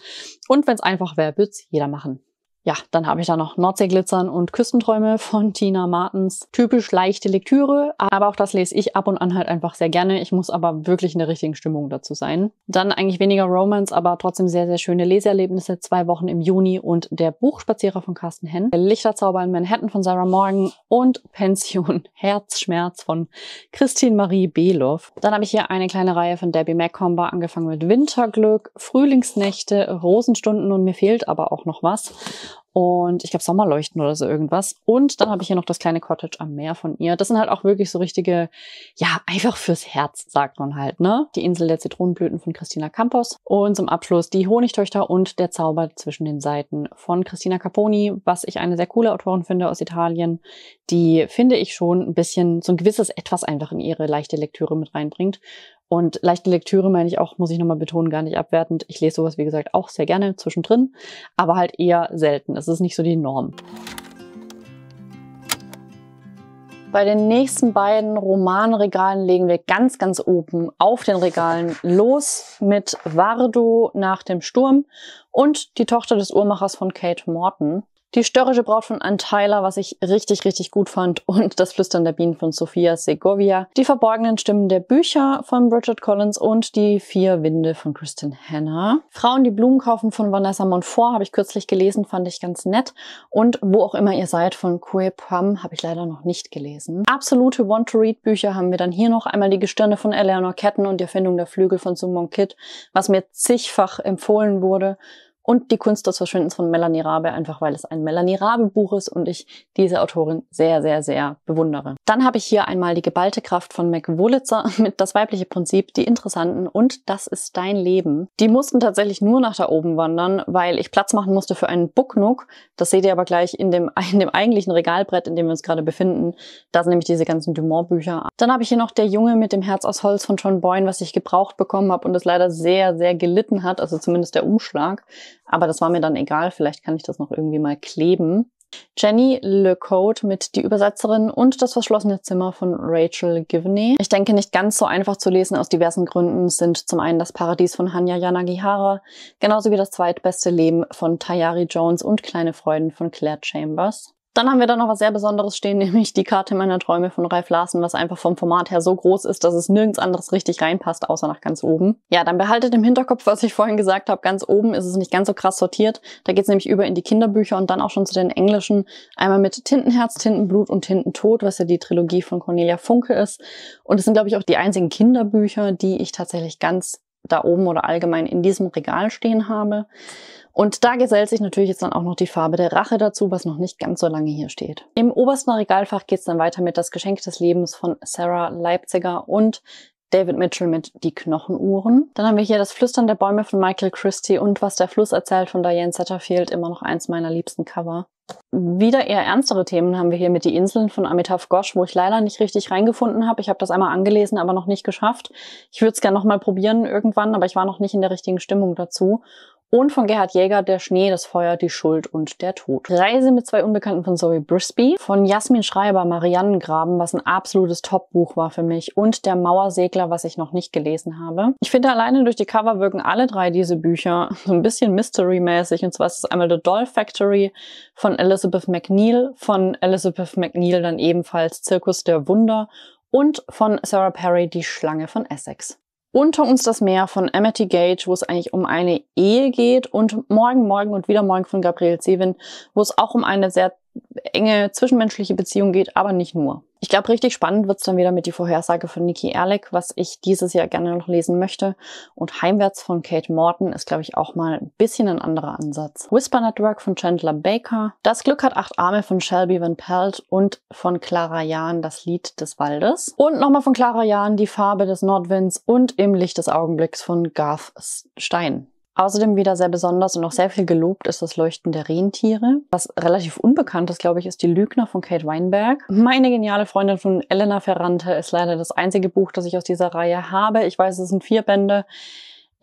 Und wenn es einfach wäre, würde es jeder machen. Ja, dann habe ich da noch Nordseeglitzern und Küstenträume von Tina Martens. Typisch leichte Lektüre, aber auch das lese ich ab und an halt einfach sehr gerne. Ich muss aber wirklich in der richtigen Stimmung dazu sein. Dann eigentlich weniger Romance, aber trotzdem sehr, sehr schöne Leseerlebnisse. Zwei Wochen im Juni und der Buchspazierer von Carsten Henn, der Lichterzauber in Manhattan von Sarah Morgan und *laughs* Pension Herzschmerz von Christine Marie Beloff. Dann habe ich hier eine kleine Reihe von Debbie McComber, angefangen mit Winterglück, Frühlingsnächte, Rosenstunden und mir fehlt aber auch noch was und ich glaube Sommerleuchten oder so irgendwas. Und dann habe ich hier noch das kleine Cottage am Meer von ihr. Das sind halt auch wirklich so richtige, ja, einfach fürs Herz, sagt man halt, ne? Die Insel der Zitronenblüten von Christina Campos und zum Abschluss die Honigtöchter und der Zauber zwischen den Seiten von Christina Caponi, was ich eine sehr coole Autorin finde aus Italien, die finde ich schon ein bisschen so ein gewisses etwas einfach in ihre leichte Lektüre mit reinbringt und leichte Lektüre meine ich auch, muss ich nochmal betonen, gar nicht abwertend. Ich lese sowas, wie gesagt, auch sehr gerne zwischendrin, aber halt eher selten. Es ist nicht so die Norm. Bei den nächsten beiden Romanregalen legen wir ganz, ganz oben auf den Regalen los mit Vardo nach dem Sturm und die Tochter des Uhrmachers von Kate Morton. Die störrische Braut von Antyler, was ich richtig, richtig gut fand, *laughs* und das Flüstern der Bienen von Sophia Segovia, die verborgenen Stimmen der Bücher von Bridget Collins und die vier Winde von Kristen Hanna. Frauen, die Blumen kaufen von Vanessa Montfort, habe ich kürzlich gelesen, fand ich ganz nett. Und Wo auch immer ihr seid von Kue Pam habe ich leider noch nicht gelesen. Absolute Want-to-Read-Bücher haben wir dann hier noch einmal die Gestirne von Eleanor Ketten und die Erfindung der Flügel von Summon Kid, was mir zigfach empfohlen wurde und Die Kunst des Verschwindens von Melanie Rabe, einfach weil es ein Melanie Rabe-Buch ist und ich diese Autorin sehr, sehr, sehr bewundere. Dann habe ich hier einmal die geballte Kraft von Mac Wurlitzer *laughs* mit Das weibliche Prinzip, Die Interessanten und Das ist dein Leben. Die mussten tatsächlich nur nach da oben wandern, weil ich Platz machen musste für einen Booknook. Das seht ihr aber gleich in dem, *laughs* in dem eigentlichen Regalbrett, in dem wir uns gerade befinden. Da sind nämlich diese ganzen Dumont-Bücher. Dann habe ich hier noch Der Junge mit dem Herz aus Holz von John Boyne, was ich gebraucht bekommen habe und es leider sehr, sehr gelitten hat, also zumindest der Umschlag. Aber das war mir dann egal, vielleicht kann ich das noch irgendwie mal kleben. Jenny LeCote mit Die Übersetzerin und das verschlossene Zimmer von Rachel Givney. Ich denke, nicht ganz so einfach zu lesen aus diversen Gründen sind zum einen das Paradies von Hanya Yanagihara, genauso wie das zweitbeste Leben von Tayari Jones und Kleine Freuden von Claire Chambers. Dann haben wir da noch was sehr Besonderes stehen, *laughs* nämlich die Karte meiner Träume von Ralf Larsen, was einfach vom Format her so groß ist, dass es nirgends anderes richtig reinpasst, außer nach ganz oben. Ja, dann behaltet im Hinterkopf, was ich vorhin gesagt habe, ganz oben ist es nicht ganz so krass sortiert. Da geht es nämlich über in die Kinderbücher und dann auch schon zu den englischen. Einmal mit Tintenherz, Tintenblut und Tintentod, was ja die Trilogie von Cornelia Funke ist. Und es sind, glaube ich, auch die einzigen Kinderbücher, die ich tatsächlich ganz da oben oder allgemein in diesem Regal stehen habe. Und da gesellt sich natürlich jetzt dann auch noch die Farbe der Rache dazu, was noch nicht ganz so lange hier steht. Im obersten Regalfach geht es dann weiter mit Das Geschenk des Lebens von Sarah Leipziger und David Mitchell mit Die Knochenuhren. Dann haben wir hier Das Flüstern der Bäume von Michael Christie und Was der Fluss erzählt von Diane Satterfield, immer noch eins meiner liebsten Cover. Wieder eher ernstere Themen haben wir hier mit Die Inseln von Amitav Ghosh, wo ich leider nicht richtig reingefunden habe. Ich habe das einmal angelesen, aber noch nicht geschafft. Ich würde es gerne nochmal probieren irgendwann, aber ich war noch nicht in der richtigen Stimmung dazu. Und von Gerhard Jäger, Der Schnee, das Feuer, die Schuld und der Tod. Reise mit zwei Unbekannten von Zoe Brisby. Von Jasmin Schreiber, Mariannengraben, was ein absolutes Top-Buch war für mich. Und Der Mauersegler, was ich noch nicht gelesen habe. Ich finde, alleine durch die Cover wirken alle drei diese Bücher *laughs* so ein bisschen Mystery-mäßig. Und zwar ist es einmal The Doll Factory von Elizabeth McNeil, von Elizabeth McNeil dann ebenfalls Zirkus der Wunder und von Sarah Perry Die Schlange von Essex. Unter uns das Meer von Amity Gage, wo es eigentlich um eine Ehe geht und Morgen, Morgen und wieder Morgen von Gabriel Zevin, wo es auch um eine sehr enge zwischenmenschliche Beziehung geht, aber nicht nur. Ich glaube, richtig spannend wird's dann wieder mit die Vorhersage von Nikki Ehrlich, was ich dieses Jahr gerne noch lesen möchte. Und Heimwärts von Kate Morton ist, glaube ich, auch mal ein bisschen ein anderer Ansatz. Whisper Network von Chandler Baker. Das Glück hat acht Arme von Shelby Van Pelt und von Clara Jahn das Lied des Waldes. Und nochmal von Clara Jahn die Farbe des Nordwinds und im Licht des Augenblicks von Garth Stein. Außerdem wieder sehr besonders und auch sehr viel gelobt ist das Leuchten der Rentiere. Was relativ unbekannt ist, glaube ich, ist die Lügner von Kate Weinberg. Meine geniale Freundin von Elena Ferrante ist leider das einzige Buch, das ich aus dieser Reihe habe. Ich weiß, es sind vier Bände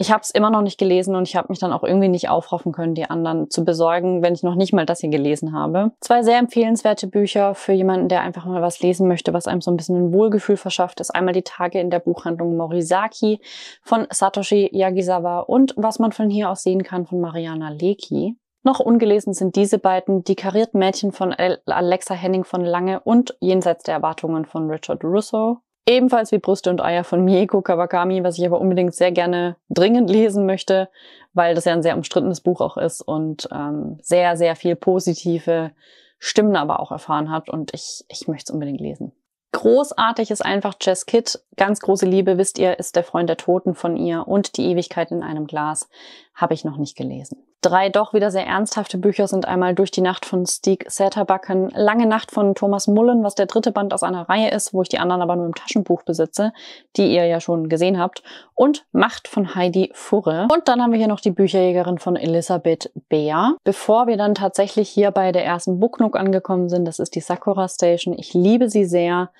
ich habe es immer noch nicht gelesen und ich habe mich dann auch irgendwie nicht aufraffen können, die anderen zu besorgen, wenn ich noch nicht mal das hier gelesen habe. Zwei sehr empfehlenswerte Bücher für jemanden, der einfach mal was lesen möchte, was einem so ein bisschen ein Wohlgefühl verschafft, ist einmal die Tage in der Buchhandlung Morisaki von Satoshi Yagisawa und was man von hier aus sehen kann von Mariana Leki. Noch ungelesen sind diese beiden, Die karierten Mädchen von Alexa Henning von Lange und Jenseits der Erwartungen von Richard Russo ebenfalls wie Brüste und Eier von Mieko Kawakami, was ich aber unbedingt sehr gerne dringend lesen möchte, weil das ja ein sehr umstrittenes Buch auch ist und ähm, sehr, sehr viel positive Stimmen aber auch erfahren hat und ich, ich möchte es unbedingt lesen. Großartig ist einfach Jess Kitt. Ganz große Liebe, wisst ihr, ist der Freund der Toten von ihr und die Ewigkeit in einem Glas habe ich noch nicht gelesen. Drei doch wieder sehr ernsthafte Bücher sind einmal Durch die Nacht von Stieg Satterbacken, Lange Nacht von Thomas Mullen, was der dritte Band aus einer Reihe ist, wo ich die anderen aber nur im Taschenbuch besitze, die ihr ja schon gesehen habt, und Macht von Heidi Furre. Und dann haben wir hier noch die Bücherjägerin von Elisabeth Beer. Bevor wir dann tatsächlich hier bei der ersten Booknook angekommen sind, das ist die Sakura Station. Ich liebe sie sehr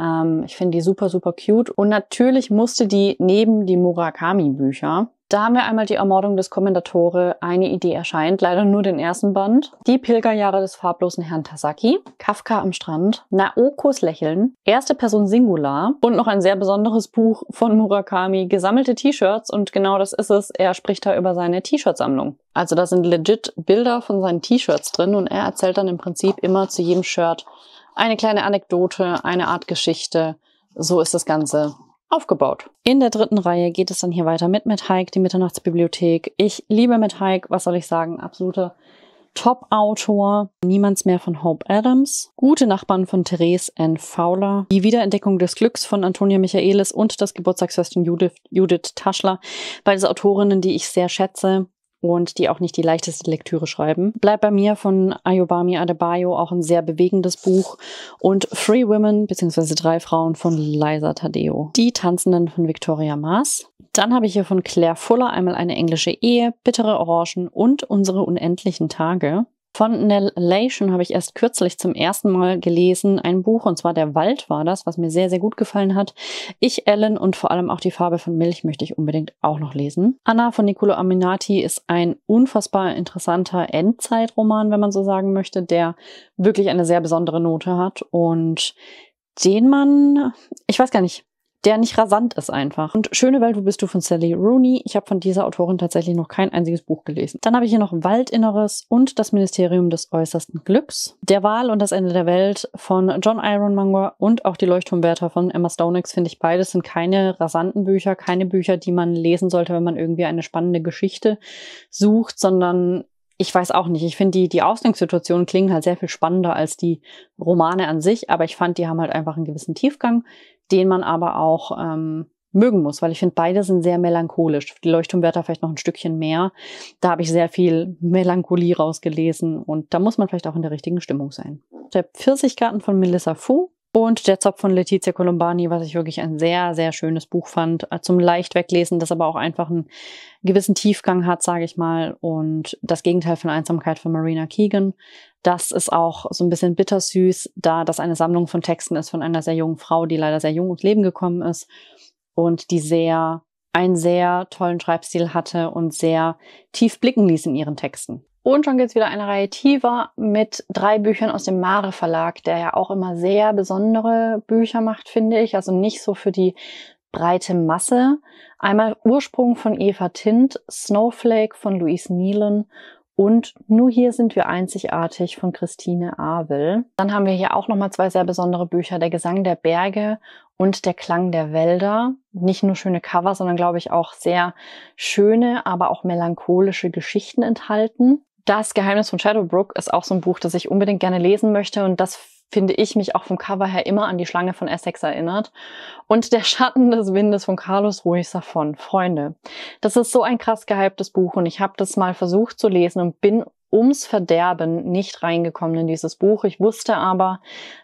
ähm, ich finde die super, super cute. Und natürlich musste die neben die Murakami-Bücher da haben wir einmal die Ermordung des Kommendatore, eine Idee erscheint, leider nur den ersten Band, die Pilgerjahre des farblosen Herrn Tasaki, Kafka am Strand, Naokos Lächeln, erste Person Singular und noch ein sehr besonderes Buch von Murakami, gesammelte T-Shirts und genau das ist es, er spricht da über seine T-Shirt-Sammlung. Also da sind legit Bilder von seinen T-Shirts drin und er erzählt dann im Prinzip immer zu jedem Shirt eine kleine Anekdote, eine Art Geschichte. So ist das Ganze aufgebaut. In der dritten Reihe geht es dann hier weiter mit Matt Haig, die Mitternachtsbibliothek. Ich liebe Matt Haig, was soll ich sagen, absoluter Top-Autor, Niemands mehr von Hope Adams, Gute Nachbarn von Therese N. Fowler, Die Wiederentdeckung des Glücks von Antonia Michaelis und das Geburtstagsfest von Judith, Judith Taschler. Beide Autorinnen, die ich sehr schätze und die auch nicht die leichteste Lektüre schreiben. Bleibt bei mir von Ayobami Adebayo, auch ein sehr bewegendes Buch. Und Three Women bzw. Drei Frauen von Liza Tadeo. Die Tanzenden von Victoria Maas. Dann habe ich hier von Claire Fuller einmal eine englische Ehe, bittere Orangen und unsere unendlichen Tage. Von Nell Lation habe ich erst kürzlich zum ersten Mal gelesen, ein Buch, und zwar Der Wald war das, was mir sehr, sehr gut gefallen hat. Ich, Ellen und vor allem auch die Farbe von Milch möchte ich unbedingt auch noch lesen. Anna von Niccolo Aminati ist ein unfassbar interessanter Endzeitroman, wenn man so sagen möchte, der wirklich eine sehr besondere Note hat und den man, ich weiß gar nicht, der nicht rasant ist einfach. Und Schöne Welt, wo bist du von Sally Rooney? Ich habe von dieser Autorin tatsächlich noch kein einziges Buch gelesen. Dann habe ich hier noch Waldinneres und das Ministerium des äußersten Glücks, Der Wahl und das Ende der Welt von John Ironmonger und auch Die Leuchtturmwärter von Emma Stonex finde ich beides sind keine rasanten Bücher, keine Bücher, die man lesen sollte, wenn man irgendwie eine spannende Geschichte sucht, sondern ich weiß auch nicht. Ich finde, die, die Ausgangssituationen klingen halt sehr viel spannender als die Romane an sich, aber ich fand, die haben halt einfach einen gewissen Tiefgang, den man aber auch ähm, mögen muss, weil ich finde, beide sind sehr melancholisch. Die Leuchtturmwärter vielleicht noch ein Stückchen mehr. Da habe ich sehr viel Melancholie rausgelesen und da muss man vielleicht auch in der richtigen Stimmung sein. Der Pfirsichgarten von Melissa Fu und Der Zopf von Letizia Colombani, was ich wirklich ein sehr, sehr schönes Buch fand, äh, zum leicht weglesen, das aber auch einfach einen gewissen Tiefgang hat, sage ich mal. Und das Gegenteil von Einsamkeit von Marina Keegan. Das ist auch so ein bisschen bittersüß, da das eine Sammlung von Texten ist von einer sehr jungen Frau, die leider sehr jung ins Leben gekommen ist und die sehr einen sehr tollen Schreibstil hatte und sehr tief blicken ließ in ihren Texten. Und schon geht's wieder eine Reihe tiefer mit drei Büchern aus dem Mare Verlag, der ja auch immer sehr besondere Bücher macht, finde ich. Also nicht so für die breite Masse. Einmal Ursprung von Eva Tint, Snowflake von Louise Nealon und Nur hier sind wir einzigartig von Christine Abel. Dann haben wir hier auch nochmal zwei sehr besondere Bücher, Der Gesang der Berge und Der Klang der Wälder. Nicht nur schöne Cover, sondern glaube ich auch sehr schöne, aber auch melancholische Geschichten enthalten. Das Geheimnis von Shadowbrook ist auch so ein Buch, das ich unbedingt gerne lesen möchte und das finde ich mich auch vom Cover her immer an die Schlange von Essex erinnert. Und Der Schatten des Windes von Carlos Ruiz davon. Freunde. Das ist so ein krass gehyptes Buch und ich habe das mal versucht zu lesen und bin ums Verderben nicht reingekommen in dieses Buch. Ich wusste aber,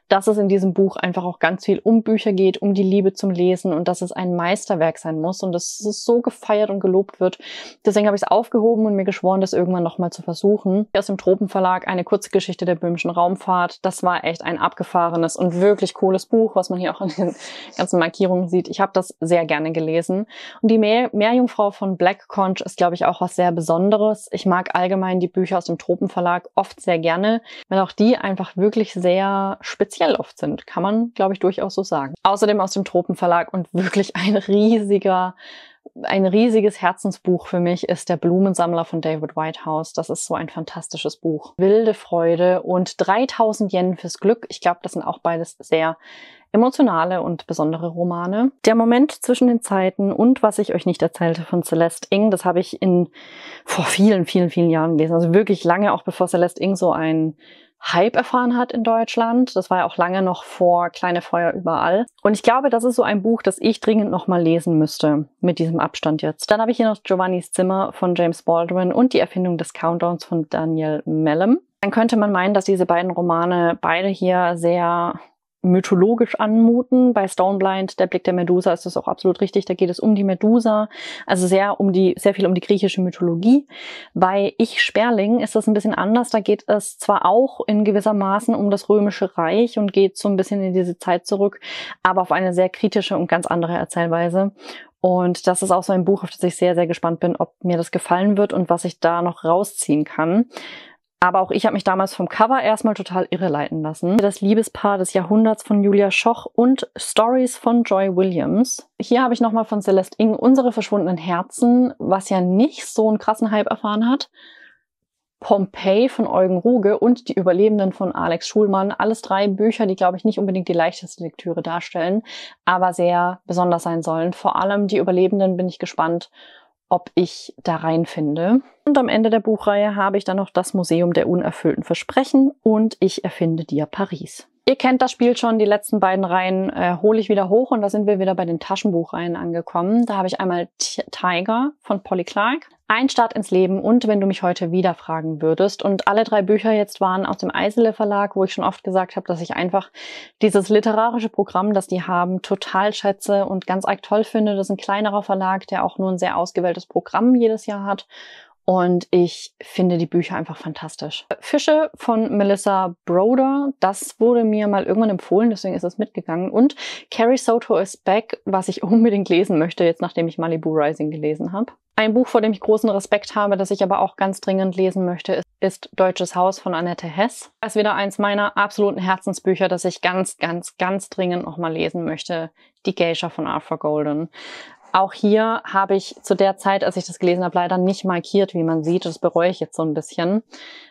dass es in diesem Buch einfach auch ganz viel um Bücher geht, um die Liebe zum Lesen und dass es ein Meisterwerk sein muss und dass es so gefeiert und gelobt wird. Deswegen habe ich es aufgehoben und mir geschworen, das irgendwann nochmal zu versuchen. Aus dem Tropenverlag eine Kurzgeschichte der böhmischen Raumfahrt. Das war echt ein abgefahrenes und wirklich cooles Buch, was man hier auch an den ganzen Markierungen sieht. Ich habe das sehr gerne gelesen. Und die Meer Meerjungfrau von Black Conch ist, glaube ich, auch was sehr Besonderes. Ich mag allgemein die Bücher aus dem im Tropenverlag oft sehr gerne, weil auch die einfach wirklich sehr speziell oft sind. Kann man, glaube ich, durchaus so sagen. Außerdem aus dem Tropenverlag und wirklich ein riesiger ein riesiges Herzensbuch für mich ist Der Blumensammler von David Whitehouse. Das ist so ein fantastisches Buch. Wilde Freude und 3000 Yen fürs Glück. Ich glaube, das sind auch beides sehr emotionale und besondere Romane. Der Moment zwischen den Zeiten und was ich euch nicht erzählte von Celeste Ing, das habe ich in vor vielen, vielen, vielen Jahren gelesen. Also wirklich lange, auch bevor Celeste Ing so ein Hype erfahren hat in Deutschland. Das war ja auch lange noch vor Kleine Feuer überall. Und ich glaube, das ist so ein Buch, das ich dringend nochmal lesen müsste mit diesem Abstand jetzt. Dann habe ich hier noch Giovannis Zimmer von James Baldwin und die Erfindung des Countdowns von Daniel Mellem. Dann könnte man meinen, dass diese beiden Romane beide hier sehr mythologisch anmuten. Bei Stoneblind, der Blick der Medusa, ist das auch absolut richtig. Da geht es um die Medusa, also sehr um die, sehr viel um die griechische Mythologie. Bei Ich Sperling ist das ein bisschen anders. Da geht es zwar auch in gewisser Maßen um das Römische Reich und geht so ein bisschen in diese Zeit zurück, aber auf eine sehr kritische und ganz andere Erzählweise. Und das ist auch so ein Buch, auf das ich sehr, sehr gespannt bin, ob mir das gefallen wird und was ich da noch rausziehen kann. Aber auch ich habe mich damals vom Cover erstmal total irreleiten lassen. Das Liebespaar des Jahrhunderts von Julia Schoch und Stories von Joy Williams. Hier habe ich nochmal von Celeste Ing Unsere verschwundenen Herzen, was ja nicht so einen krassen Hype erfahren hat. Pompeii von Eugen Ruge und Die Überlebenden von Alex Schulmann. Alles drei Bücher, die, glaube ich, nicht unbedingt die leichteste Lektüre darstellen, aber sehr besonders sein sollen. Vor allem Die Überlebenden bin ich gespannt, ob ich da reinfinde. Und am Ende der Buchreihe habe ich dann noch das Museum der unerfüllten Versprechen und ich erfinde dir Paris. Ihr kennt das Spiel schon, die letzten beiden Reihen äh, hole ich wieder hoch und da sind wir wieder bei den Taschenbuchreihen angekommen. Da habe ich einmal T Tiger von Polly Clark, ein Start ins Leben und wenn du mich heute wieder fragen würdest. Und alle drei Bücher jetzt waren aus dem Eisele Verlag, wo ich schon oft gesagt habe, dass ich einfach dieses literarische Programm, das die haben, total schätze und ganz arg toll finde. Das ist ein kleinerer Verlag, der auch nur ein sehr ausgewähltes Programm jedes Jahr hat. Und ich finde die Bücher einfach fantastisch. Fische von Melissa Broder, das wurde mir mal irgendwann empfohlen, deswegen ist es mitgegangen. Und Carrie Soto is Back, was ich *laughs* unbedingt lesen möchte, jetzt nachdem ich Malibu Rising gelesen habe. Ein Buch, vor dem ich großen Respekt habe, das ich aber auch ganz dringend lesen möchte, ist Deutsches Haus von Annette Hess. Das ist wieder eins meiner absoluten Herzensbücher, das ich ganz, ganz, ganz dringend nochmal lesen möchte. Die Geisha von Arthur Golden. Auch hier habe ich zu der Zeit, als ich das gelesen habe, leider nicht markiert, wie man sieht. Das bereue ich jetzt so ein bisschen.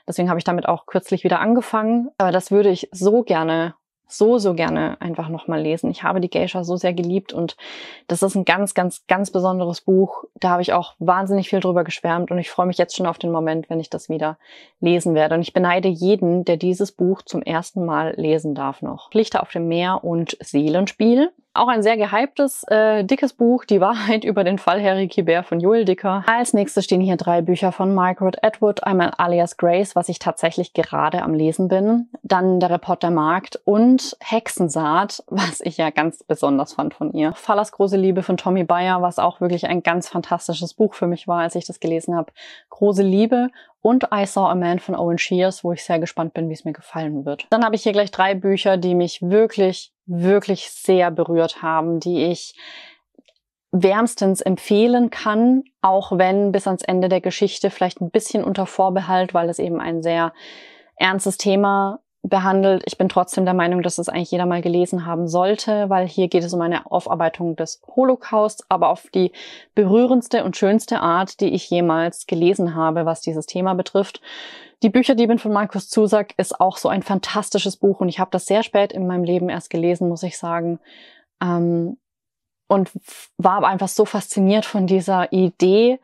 Deswegen habe ich damit auch kürzlich wieder angefangen. Aber das würde ich so gerne, so, so gerne einfach nochmal lesen. Ich habe die Geisha so sehr geliebt und das ist ein ganz, ganz, ganz besonderes Buch. Da habe ich auch wahnsinnig viel drüber geschwärmt und ich freue mich jetzt schon auf den Moment, wenn ich das wieder lesen werde. Und ich beneide jeden, der dieses Buch zum ersten Mal lesen darf noch. Lichter auf dem Meer und Seelenspiel. Auch ein sehr gehyptes, äh, dickes Buch, Die Wahrheit über den Fall Harry Kiber von Joel Dicker. Als nächstes stehen hier drei Bücher von Margaret Atwood, einmal alias Grace, was ich tatsächlich gerade am Lesen bin, dann Der Reporter Markt und Hexensaat, was ich ja ganz besonders fand von ihr. Fallas große Liebe von Tommy Bayer, was auch wirklich ein ganz fantastisches Buch für mich war, als ich das gelesen habe. Große Liebe und I Saw a Man von Owen Shears, wo ich sehr gespannt bin, wie es mir gefallen wird. Dann habe ich hier gleich drei Bücher, die mich wirklich, wirklich sehr berührt haben, die ich wärmstens empfehlen kann, auch wenn bis ans Ende der Geschichte vielleicht ein bisschen unter Vorbehalt, weil es eben ein sehr ernstes Thema behandelt. Ich bin trotzdem der Meinung, dass es eigentlich jeder mal gelesen haben sollte, weil hier geht es um eine Aufarbeitung des Holocaust, aber auf die berührendste und schönste Art, die ich jemals gelesen habe, was dieses Thema betrifft. Die Bücherdiebin von Markus Zusack ist auch so ein fantastisches Buch und ich habe das sehr spät in meinem Leben erst gelesen, muss ich sagen. Ähm, und war aber einfach so fasziniert von dieser Idee,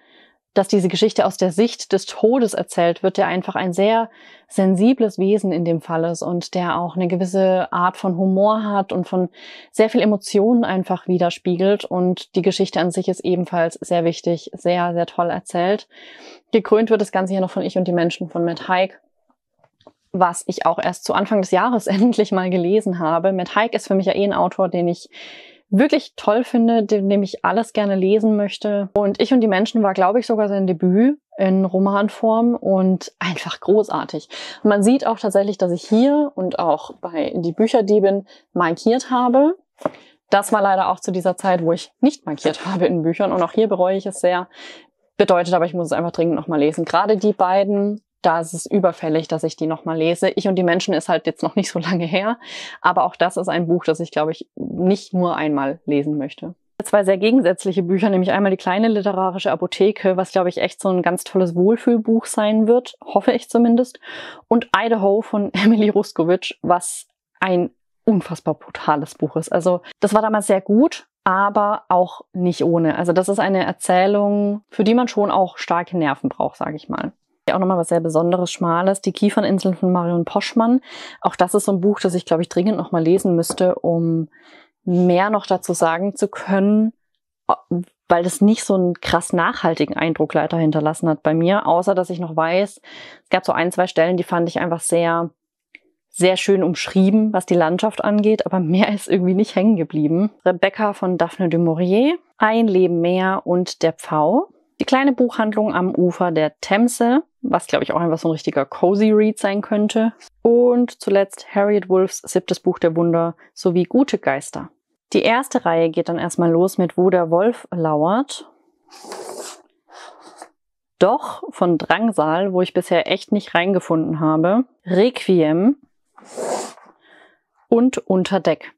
dass diese Geschichte aus der Sicht des Todes erzählt wird, der einfach ein sehr sensibles Wesen in dem Fall ist und der auch eine gewisse Art von Humor hat und von sehr viel Emotionen einfach widerspiegelt. Und die Geschichte an sich ist ebenfalls sehr wichtig, sehr, sehr toll erzählt. Gekrönt wird das Ganze hier noch von Ich und die Menschen von Matt Haig was ich auch erst zu Anfang des Jahres *laughs* endlich mal gelesen habe. Matt Haig ist für mich ja eh ein Autor, den ich wirklich toll finde, dem, ich alles gerne lesen möchte. Und Ich und die Menschen war, glaube ich, sogar sein Debüt in Romanform und einfach großartig. Man sieht auch tatsächlich, dass ich hier und auch bei Die Bücherdiebin markiert habe. Das war leider auch zu dieser Zeit, wo ich nicht markiert *laughs* habe in Büchern und auch hier bereue ich es sehr. Bedeutet aber, ich muss es einfach dringend nochmal lesen. Gerade die beiden da ist es überfällig, dass ich die nochmal lese. Ich und die Menschen ist halt jetzt noch nicht so lange her, aber auch das ist ein Buch, das ich, glaube ich, nicht nur einmal lesen möchte. Zwei sehr gegensätzliche Bücher, nämlich einmal die kleine literarische Apotheke, was glaube ich echt so ein ganz tolles Wohlfühlbuch sein wird, hoffe ich zumindest, und Idaho von *laughs* Emily Ruskovic, was ein unfassbar brutales Buch ist. Also das war damals sehr gut, aber auch nicht ohne. Also das ist eine Erzählung, für die man schon auch starke Nerven braucht, sage ich mal auch nochmal was sehr Besonderes, Schmales, die Kieferninseln von Marion Poschmann. Auch das ist so ein Buch, das ich, glaube ich, dringend nochmal lesen müsste, um mehr noch dazu sagen zu können, weil das nicht so einen krass nachhaltigen Eindruck leider hinterlassen hat bei mir, außer dass ich noch weiß, es gab so ein, zwei Stellen, die fand ich einfach sehr, sehr schön umschrieben, was die Landschaft angeht, aber mehr ist irgendwie nicht hängen geblieben. Rebecca von Daphne du Maurier, Ein Leben mehr und der Pfau. Die kleine Buchhandlung am Ufer der Themse, was glaube ich auch einfach so ein richtiger Cozy Read sein könnte. Und zuletzt Harriet Wolfs siebtes Buch der Wunder sowie Gute Geister. Die erste Reihe geht dann erstmal los mit Wo der Wolf lauert. Doch von Drangsal, wo ich bisher echt nicht reingefunden habe. Requiem und Unterdeck.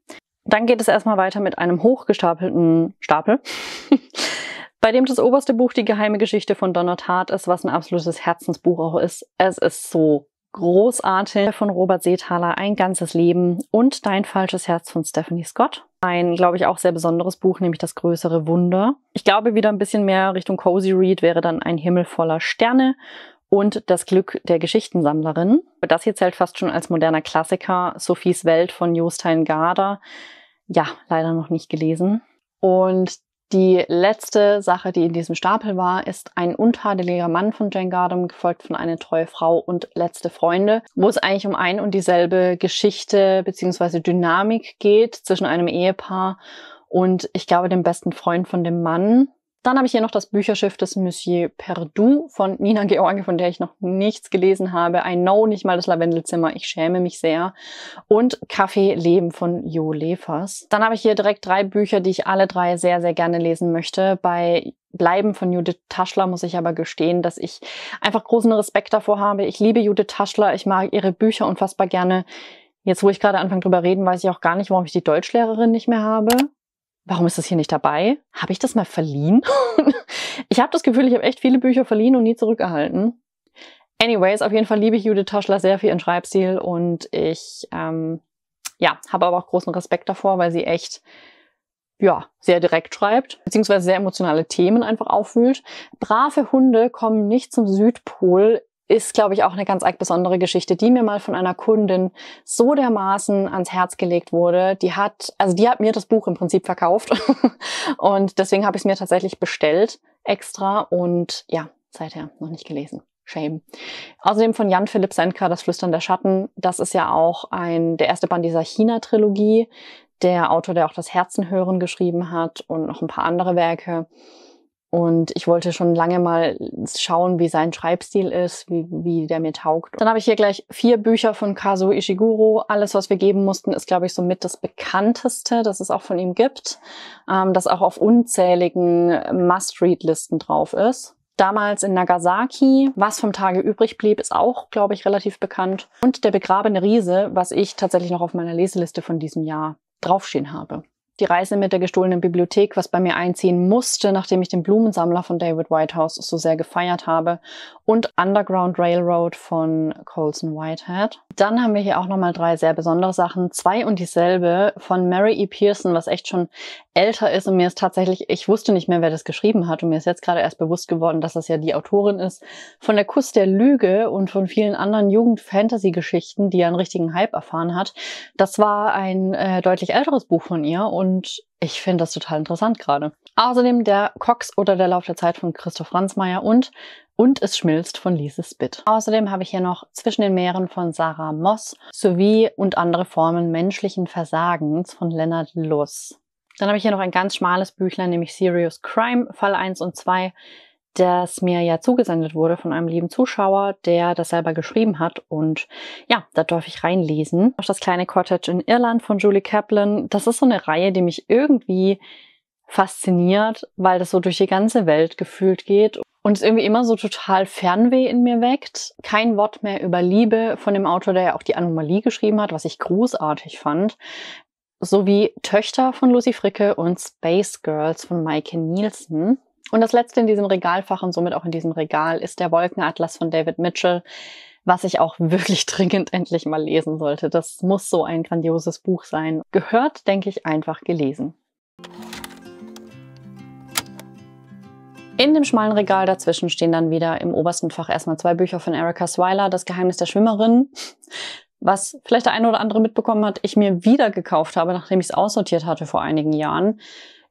Dann geht es erstmal weiter mit einem hochgestapelten Stapel *laughs* bei dem das oberste Buch die geheime Geschichte von Donald Hart ist, was ein absolutes Herzensbuch auch ist. Es ist so großartig von Robert Seethaler, Ein ganzes Leben und Dein falsches Herz von Stephanie Scott. Ein, glaube ich, auch sehr besonderes Buch, nämlich Das größere Wunder. Ich glaube, wieder ein bisschen mehr Richtung Cozy Read wäre dann Ein Himmel voller Sterne und Das Glück der Geschichtensammlerin. Das hier zählt fast schon als moderner Klassiker. Sophies Welt von Jostein Garder. Ja, leider noch nicht gelesen. Und die letzte Sache, die in diesem Stapel war, ist ein untadeliger Mann von Jane Gardam, gefolgt von eine treue Frau und letzte Freunde, wo es eigentlich um ein und dieselbe Geschichte bzw. Dynamik geht zwischen einem Ehepaar und ich glaube dem besten Freund von dem Mann, dann habe ich hier noch das Bücherschiff des Monsieur Perdu von Nina George, von der ich noch nichts gelesen habe. I know, nicht mal das Lavendelzimmer. Ich schäme mich sehr. Und Kaffee Leben von Jo Lefers. Dann habe ich hier direkt drei Bücher, die ich alle drei sehr, sehr gerne lesen möchte. Bei Bleiben von Judith Taschler muss ich aber gestehen, dass ich einfach großen Respekt davor habe. Ich liebe Judith Taschler. Ich mag ihre Bücher unfassbar gerne. Jetzt, wo ich gerade anfange drüber reden, weiß ich auch gar nicht, warum ich die Deutschlehrerin nicht mehr habe warum ist das hier nicht dabei? Habe ich das mal verliehen? *laughs* ich habe das Gefühl, ich habe echt viele Bücher verliehen und nie zurückgehalten. Anyways, auf jeden Fall liebe ich Judith Toschler sehr für ihren Schreibstil und ich ähm, ja, habe aber auch großen Respekt davor, weil sie echt ja, sehr direkt schreibt, beziehungsweise sehr emotionale Themen einfach auffühlt. Brave Hunde kommen nicht zum Südpol ist, glaube ich, auch eine ganz besondere Geschichte, die mir mal von einer Kundin so dermaßen ans Herz gelegt wurde. Die hat, also die hat mir das Buch im Prinzip verkauft *laughs* und deswegen habe ich es mir tatsächlich bestellt extra und ja, seither noch nicht gelesen. Shame. Außerdem von Jan Philipp Senka, das Flüstern der Schatten. Das ist ja auch ein, der erste Band dieser China-Trilogie. Der Autor, der auch das Herzenhören geschrieben hat und noch ein paar andere Werke. Und ich wollte schon lange mal schauen, wie sein Schreibstil ist, wie, wie der mir taugt. Dann habe ich hier gleich vier Bücher von Kazuo Ishiguro. Alles, was wir geben mussten, ist, glaube ich, somit das bekannteste, das es auch von ihm gibt, ähm, das auch auf unzähligen Must-Read-Listen drauf ist. Damals in Nagasaki. Was vom Tage übrig blieb, ist auch, glaube ich, relativ bekannt. Und Der begrabene Riese, was ich tatsächlich noch auf meiner Leseliste von diesem Jahr draufstehen habe die Reise mit der gestohlenen Bibliothek, was bei mir einziehen musste, nachdem ich den Blumensammler von David Whitehouse so sehr gefeiert habe und Underground Railroad von Colson Whitehead. Dann haben wir hier auch nochmal drei sehr besondere Sachen. Zwei und dieselbe von Mary E. Pearson, was echt schon älter ist und mir ist tatsächlich, ich wusste nicht mehr, wer das geschrieben hat und mir ist jetzt gerade erst bewusst geworden, dass das ja die Autorin ist von Der Kuss der Lüge und von vielen anderen Jugend-Fantasy-Geschichten, die ja einen richtigen Hype erfahren hat. Das war ein äh, deutlich älteres Buch von ihr und und ich finde das total interessant gerade. Außerdem der Cox oder der Lauf der Zeit von Christoph Franzmeier und und es schmilzt von Lise Spitt. Außerdem habe ich hier noch Zwischen den Meeren von Sarah Moss sowie und andere Formen menschlichen Versagens von Leonard Luss. Dann habe ich hier noch ein ganz schmales Büchlein, nämlich Serious Crime, Fall 1 und 2 das mir ja zugesendet wurde von einem lieben Zuschauer, der das selber geschrieben hat. Und ja, da darf ich reinlesen. Auch das kleine Cottage in Irland von Julie Kaplan. Das ist so eine Reihe, die mich irgendwie fasziniert, weil das so durch die ganze Welt gefühlt geht und es irgendwie immer so total Fernweh in mir weckt. Kein Wort mehr über Liebe von dem Autor, der ja auch die Anomalie geschrieben hat, was ich großartig fand sowie Töchter von Lucy Fricke und Space Girls von Maike Nielsen. Und das letzte in diesem Regalfach und somit auch in diesem Regal ist der Wolkenatlas von David Mitchell, was ich auch *laughs* wirklich dringend endlich mal lesen sollte. Das muss so ein grandioses Buch sein. Gehört, denke ich, einfach gelesen. In dem schmalen Regal dazwischen stehen dann wieder im obersten Fach erstmal zwei Bücher von Erika Swiler, Das Geheimnis der Schwimmerin, was vielleicht der eine oder andere mitbekommen hat, ich mir wieder gekauft habe, nachdem ich es aussortiert hatte vor einigen Jahren.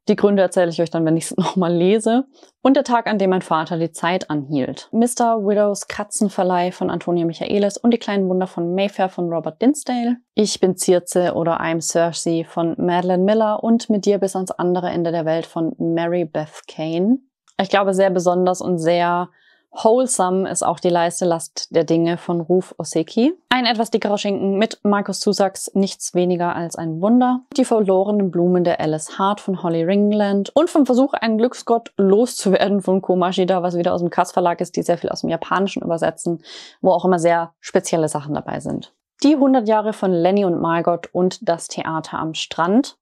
Die Gründe erzähle ich euch dann, wenn ich es *laughs* nochmal lese. Und der Tag, an dem mein Vater die Zeit anhielt. Mr. Widows Katzenverleih von Antonia Michaelis und die kleinen Wunder von Mayfair von Robert Dinsdale. Ich bin Circe oder I'm Cersei von Madeleine Miller und mit dir bis ans andere Ende der Welt von Mary Beth Kane. Ich glaube, sehr besonders und sehr Wholesome ist auch die leiste Last der Dinge von Ruf Oseki. Ein etwas dickerer Schinken mit Markus Zusacks, nichts weniger als ein Wunder. Die verlorenen Blumen der Alice Hart von Holly Ringland und vom Versuch, einen Glücksgott loszuwerden von Komashida, was wieder aus dem Kass Verlag ist, die sehr viel aus dem Japanischen übersetzen, wo auch immer sehr spezielle Sachen dabei sind. Die 100 Jahre von Lenny und Margot und das Theater am Strand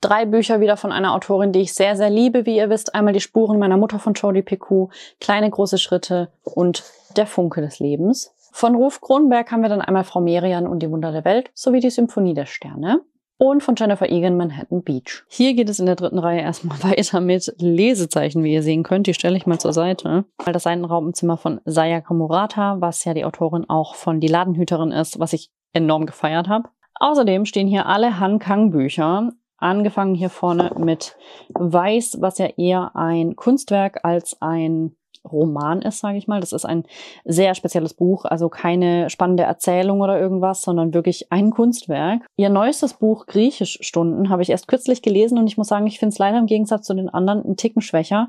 drei Bücher wieder von einer Autorin, die ich sehr, sehr liebe, wie ihr wisst. Einmal Die Spuren meiner Mutter von Jodie Picou, Kleine große Schritte und Der Funke des Lebens. Von Ruf Kronberg haben wir dann einmal Frau Merian und die Wunder der Welt sowie die Symphonie der Sterne. Und von Jennifer Egan Manhattan Beach. Hier geht es in der dritten Reihe erstmal *laughs* weiter mit Lesezeichen, wie ihr sehen könnt. Die stelle ich mal zur Seite. Weil das Seidenraubenzimmer von Sayaka Murata, was ja die Autorin auch von Die Ladenhüterin ist, was ich enorm gefeiert habe. Außerdem stehen hier alle Han Kang Bücher Angefangen hier vorne mit Weiß, was ja eher ein Kunstwerk als ein Roman ist, sage ich mal. Das ist ein sehr spezielles Buch, also keine spannende Erzählung oder irgendwas, sondern wirklich ein Kunstwerk. Ihr neuestes Buch Griechischstunden habe ich erst kürzlich gelesen und ich muss sagen, ich finde es leider im Gegensatz zu den anderen einen Ticken schwächer.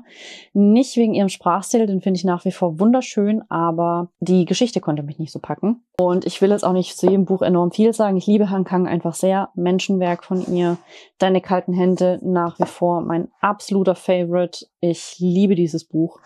Nicht wegen ihrem Sprachstil, den finde ich nach wie vor wunderschön, aber die Geschichte konnte mich nicht so packen. Und ich will jetzt auch nicht zu jedem Buch enorm viel sagen. Ich liebe Han Kang einfach sehr. Menschenwerk von ihr. Deine kalten Hände nach wie vor mein absoluter Favorite. Ich liebe dieses Buch.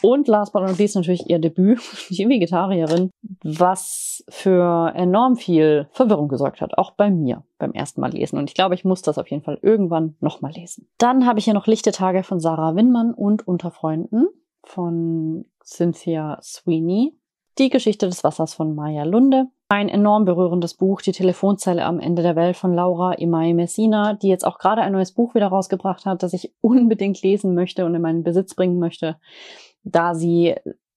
Und last but not least natürlich ihr Debüt, *laughs* die Vegetarierin, was für enorm viel Verwirrung gesorgt hat, auch bei mir beim ersten Mal lesen. Und ich glaube, ich muss das auf jeden Fall irgendwann nochmal lesen. Dann habe ich hier noch Lichte Tage von Sarah Winmann und Unter Freunden von Cynthia Sweeney. Die Geschichte des Wassers von Maya Lunde. Ein enorm berührendes Buch, Die Telefonzelle am Ende der Welt von Laura Imai Messina, die jetzt auch gerade ein neues Buch wieder rausgebracht hat, das ich unbedingt lesen möchte und in meinen Besitz bringen möchte, da sie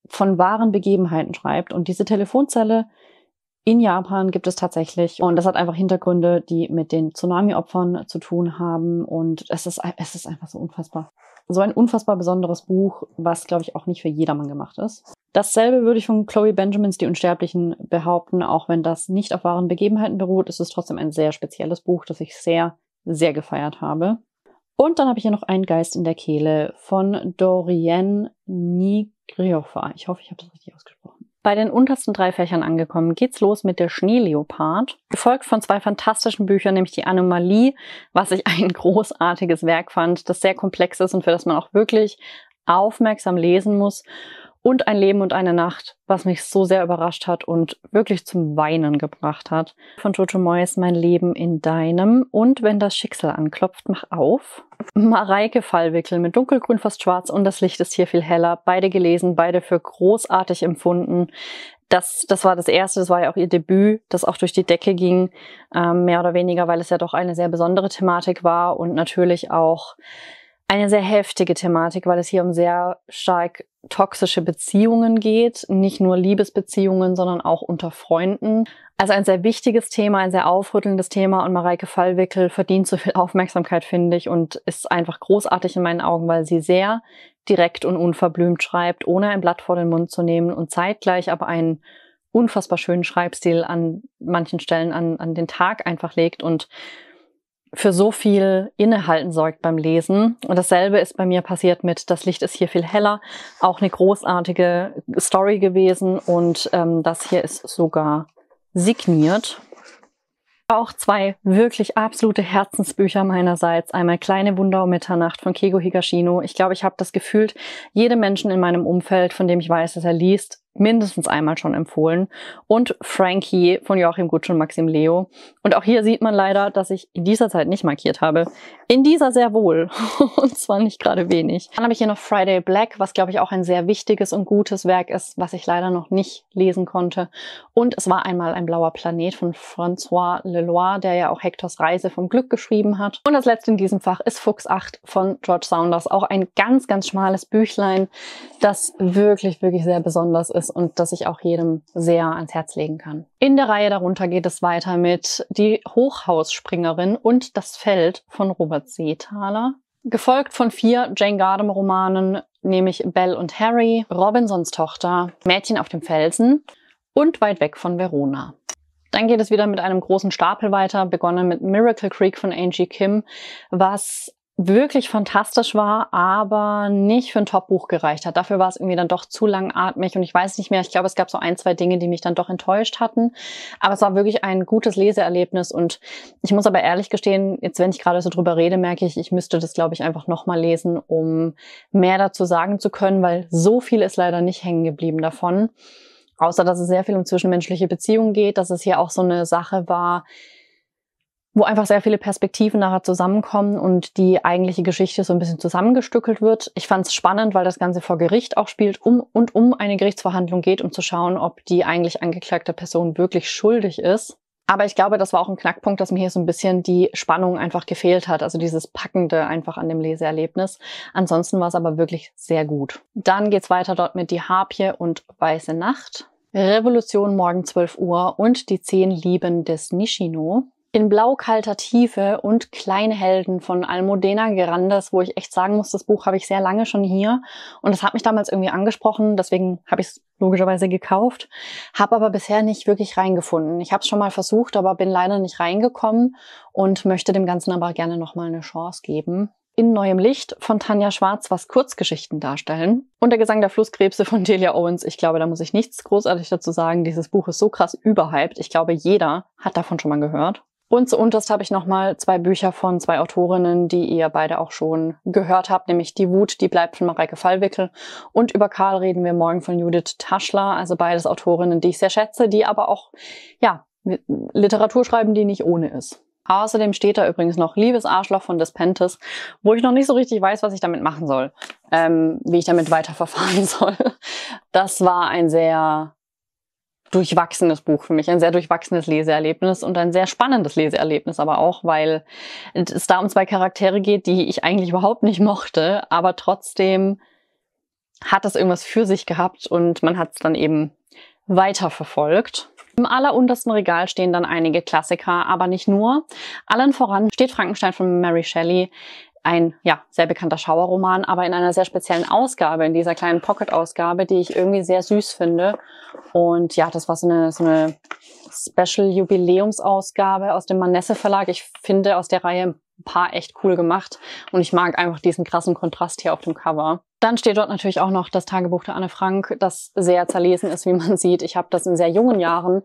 von wahren Begebenheiten schreibt. Und diese Telefonzelle in Japan gibt es tatsächlich. Und das hat einfach Hintergründe, die mit den Tsunami-Opfern zu tun haben. Und es ist, es ist einfach so unfassbar. So ein unfassbar besonderes Buch, was, glaube ich, auch nicht für jedermann gemacht ist. Dasselbe würde ich von Chloe Benjamins Die Unsterblichen behaupten, auch wenn das nicht auf wahren Begebenheiten beruht, ist es trotzdem ein sehr spezielles Buch, das ich sehr, sehr gefeiert habe. Und dann habe ich hier noch einen Geist in der Kehle von Dorian Nigriofa. Ich hoffe, ich habe das richtig ausgesprochen. Bei den untersten drei Fächern angekommen geht's los mit der Schneeleopard, gefolgt von zwei fantastischen Büchern, nämlich die Anomalie, was ich ein großartiges Werk fand, das sehr komplex ist und für das man auch wirklich aufmerksam lesen muss und Ein Leben und eine Nacht, was mich so sehr überrascht hat und wirklich zum Weinen gebracht hat. Von Jojo Moyes Mein Leben in deinem und Wenn das Schicksal anklopft, mach auf. Mareike Fallwickel mit dunkelgrün fast schwarz und das Licht ist hier viel heller. Beide gelesen, beide für großartig empfunden. Das, das war das erste, das war ja auch ihr Debüt, das auch durch die Decke ging, ähm, mehr oder weniger, weil es ja doch eine sehr besondere Thematik war und natürlich auch eine sehr heftige Thematik, weil es hier um sehr stark toxische Beziehungen geht, nicht nur Liebesbeziehungen, sondern auch unter Freunden. Also ein sehr wichtiges Thema, ein sehr aufrüttelndes Thema und Mareike Fallwickel verdient so viel *laughs* Aufmerksamkeit, finde ich, und ist einfach großartig in meinen Augen, weil sie sehr direkt und unverblümt schreibt, ohne ein Blatt vor den Mund zu nehmen und zeitgleich aber einen unfassbar schönen Schreibstil an manchen Stellen an, an den Tag einfach legt und für so viel Innehalten sorgt beim Lesen. Und dasselbe ist bei mir passiert mit Das Licht ist hier viel heller. Auch eine großartige Story gewesen. Und ähm, das hier ist sogar signiert. Auch zwei wirklich absolute Herzensbücher meinerseits. Einmal Kleine Wunder um Mitternacht von Kego Higashino. Ich glaube, ich habe das gefühlt, jedem Menschen in meinem Umfeld, von dem ich weiß, dass er liest, mindestens einmal schon empfohlen. Und Frankie von Joachim Gutsch und Maxim Leo. Und auch hier sieht man leider, dass ich in dieser Zeit nicht markiert habe. In dieser sehr wohl. *laughs* und zwar nicht gerade wenig. Dann habe ich hier noch Friday Black, was glaube ich auch ein sehr wichtiges und gutes Werk ist, was ich leider noch nicht lesen konnte. Und es war einmal ein blauer Planet von François Leloir, der ja auch Hectors Reise vom Glück geschrieben hat. Und das letzte in diesem Fach ist Fuchs 8 von George Saunders. Auch ein ganz, ganz schmales Büchlein, das wirklich, wirklich sehr besonders ist ist und das ich auch jedem sehr ans Herz legen kann. In der Reihe darunter geht es weiter mit Die Hochhausspringerin und Das Feld von Robert Seethaler. Gefolgt von vier Jane Gardam-Romanen, nämlich Belle und Harry, Robinsons Tochter, Mädchen auf dem Felsen und Weit weg von Verona. Dann geht es wieder mit einem großen Stapel weiter, begonnen mit Miracle Creek von Angie Kim, was wirklich fantastisch war, aber nicht für ein Top-Buch gereicht hat. Dafür war es irgendwie dann doch zu langatmig und ich weiß nicht mehr, ich glaube, es gab so ein, zwei Dinge, die mich dann doch enttäuscht hatten. Aber es war wirklich ein gutes Leseerlebnis und ich muss aber ehrlich gestehen, jetzt wenn ich gerade so drüber rede, merke ich, ich müsste das, glaube ich, einfach nochmal lesen, um mehr dazu sagen zu können, weil so viel ist leider nicht hängen geblieben davon. Außer, dass es sehr viel um zwischenmenschliche Beziehungen geht, dass es hier auch so eine Sache war, wo einfach sehr viele Perspektiven nachher zusammenkommen und die eigentliche Geschichte so ein bisschen zusammengestückelt wird. Ich fand es spannend, weil das Ganze vor Gericht auch spielt um und um eine Gerichtsverhandlung geht, um zu schauen, ob die eigentlich angeklagte Person wirklich schuldig ist. Aber ich glaube, das war auch ein Knackpunkt, dass mir hier so ein bisschen die Spannung einfach gefehlt hat. Also dieses Packende einfach an dem Leseerlebnis. Ansonsten war es aber wirklich sehr gut. Dann geht's weiter dort mit Die Harpie und Weiße Nacht. Revolution morgen 12 Uhr und die zehn Lieben des Nishino in blaukalter Tiefe und Kleinhelden von Almudena Gerandes, wo ich echt sagen muss, das Buch habe ich sehr lange schon hier und das hat mich damals irgendwie angesprochen, deswegen habe ich es logischerweise gekauft, habe aber bisher nicht wirklich reingefunden. Ich habe es schon mal versucht, aber bin leider nicht reingekommen und möchte dem Ganzen aber gerne nochmal eine Chance geben. In neuem Licht von Tanja Schwarz, was Kurzgeschichten darstellen. Und der Gesang der Flusskrebse von Delia Owens. Ich glaube, da muss ich nichts großartig dazu sagen. Dieses Buch ist so krass überhyped. Ich glaube, jeder hat davon schon mal gehört. Und zu unterst habe ich nochmal zwei Bücher von zwei Autorinnen, die ihr beide auch schon gehört habt, nämlich Die Wut, die bleibt von Mareike Fallwickel. Und über Karl reden wir morgen von Judith Taschler, also beides Autorinnen, die ich sehr schätze, die aber auch, ja, Literatur schreiben, die nicht ohne ist. Außerdem steht da übrigens noch Liebes Arschloch von Despentes, wo ich noch nicht so richtig weiß, was ich damit machen soll, ähm, wie ich damit weiterverfahren *laughs* soll. Das war ein sehr durchwachsenes Buch für mich, ein sehr durchwachsenes Leseerlebnis und ein sehr spannendes Leseerlebnis aber auch, weil es da um zwei Charaktere geht, die ich eigentlich überhaupt nicht mochte, aber trotzdem hat das irgendwas für sich gehabt und man hat es dann eben weiterverfolgt. Im alleruntersten Regal stehen dann einige Klassiker, aber nicht nur. Allen voran steht Frankenstein von Mary Shelley, ein ja, sehr bekannter Schauerroman, aber in einer sehr speziellen Ausgabe, in dieser kleinen Pocket-Ausgabe, die ich irgendwie sehr süß finde. Und ja, das war so eine, so eine Special-Jubiläumsausgabe aus dem Manesse Verlag. Ich finde, aus der Reihe ein paar echt cool gemacht. Und ich mag einfach diesen krassen Kontrast hier auf dem Cover. Dann steht dort natürlich auch noch das Tagebuch der Anne Frank, das sehr zerlesen ist, wie man *laughs* sieht. Ich habe das in sehr jungen Jahren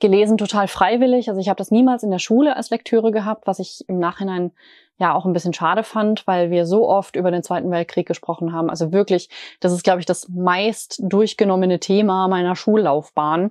gelesen, total freiwillig. Also ich habe das niemals in der Schule als Lektüre gehabt, was ich im Nachhinein ja auch ein bisschen schade fand, weil wir so oft über den Zweiten Weltkrieg gesprochen haben. Also wirklich, das ist, glaube ich, das meist durchgenommene Thema meiner Schullaufbahn.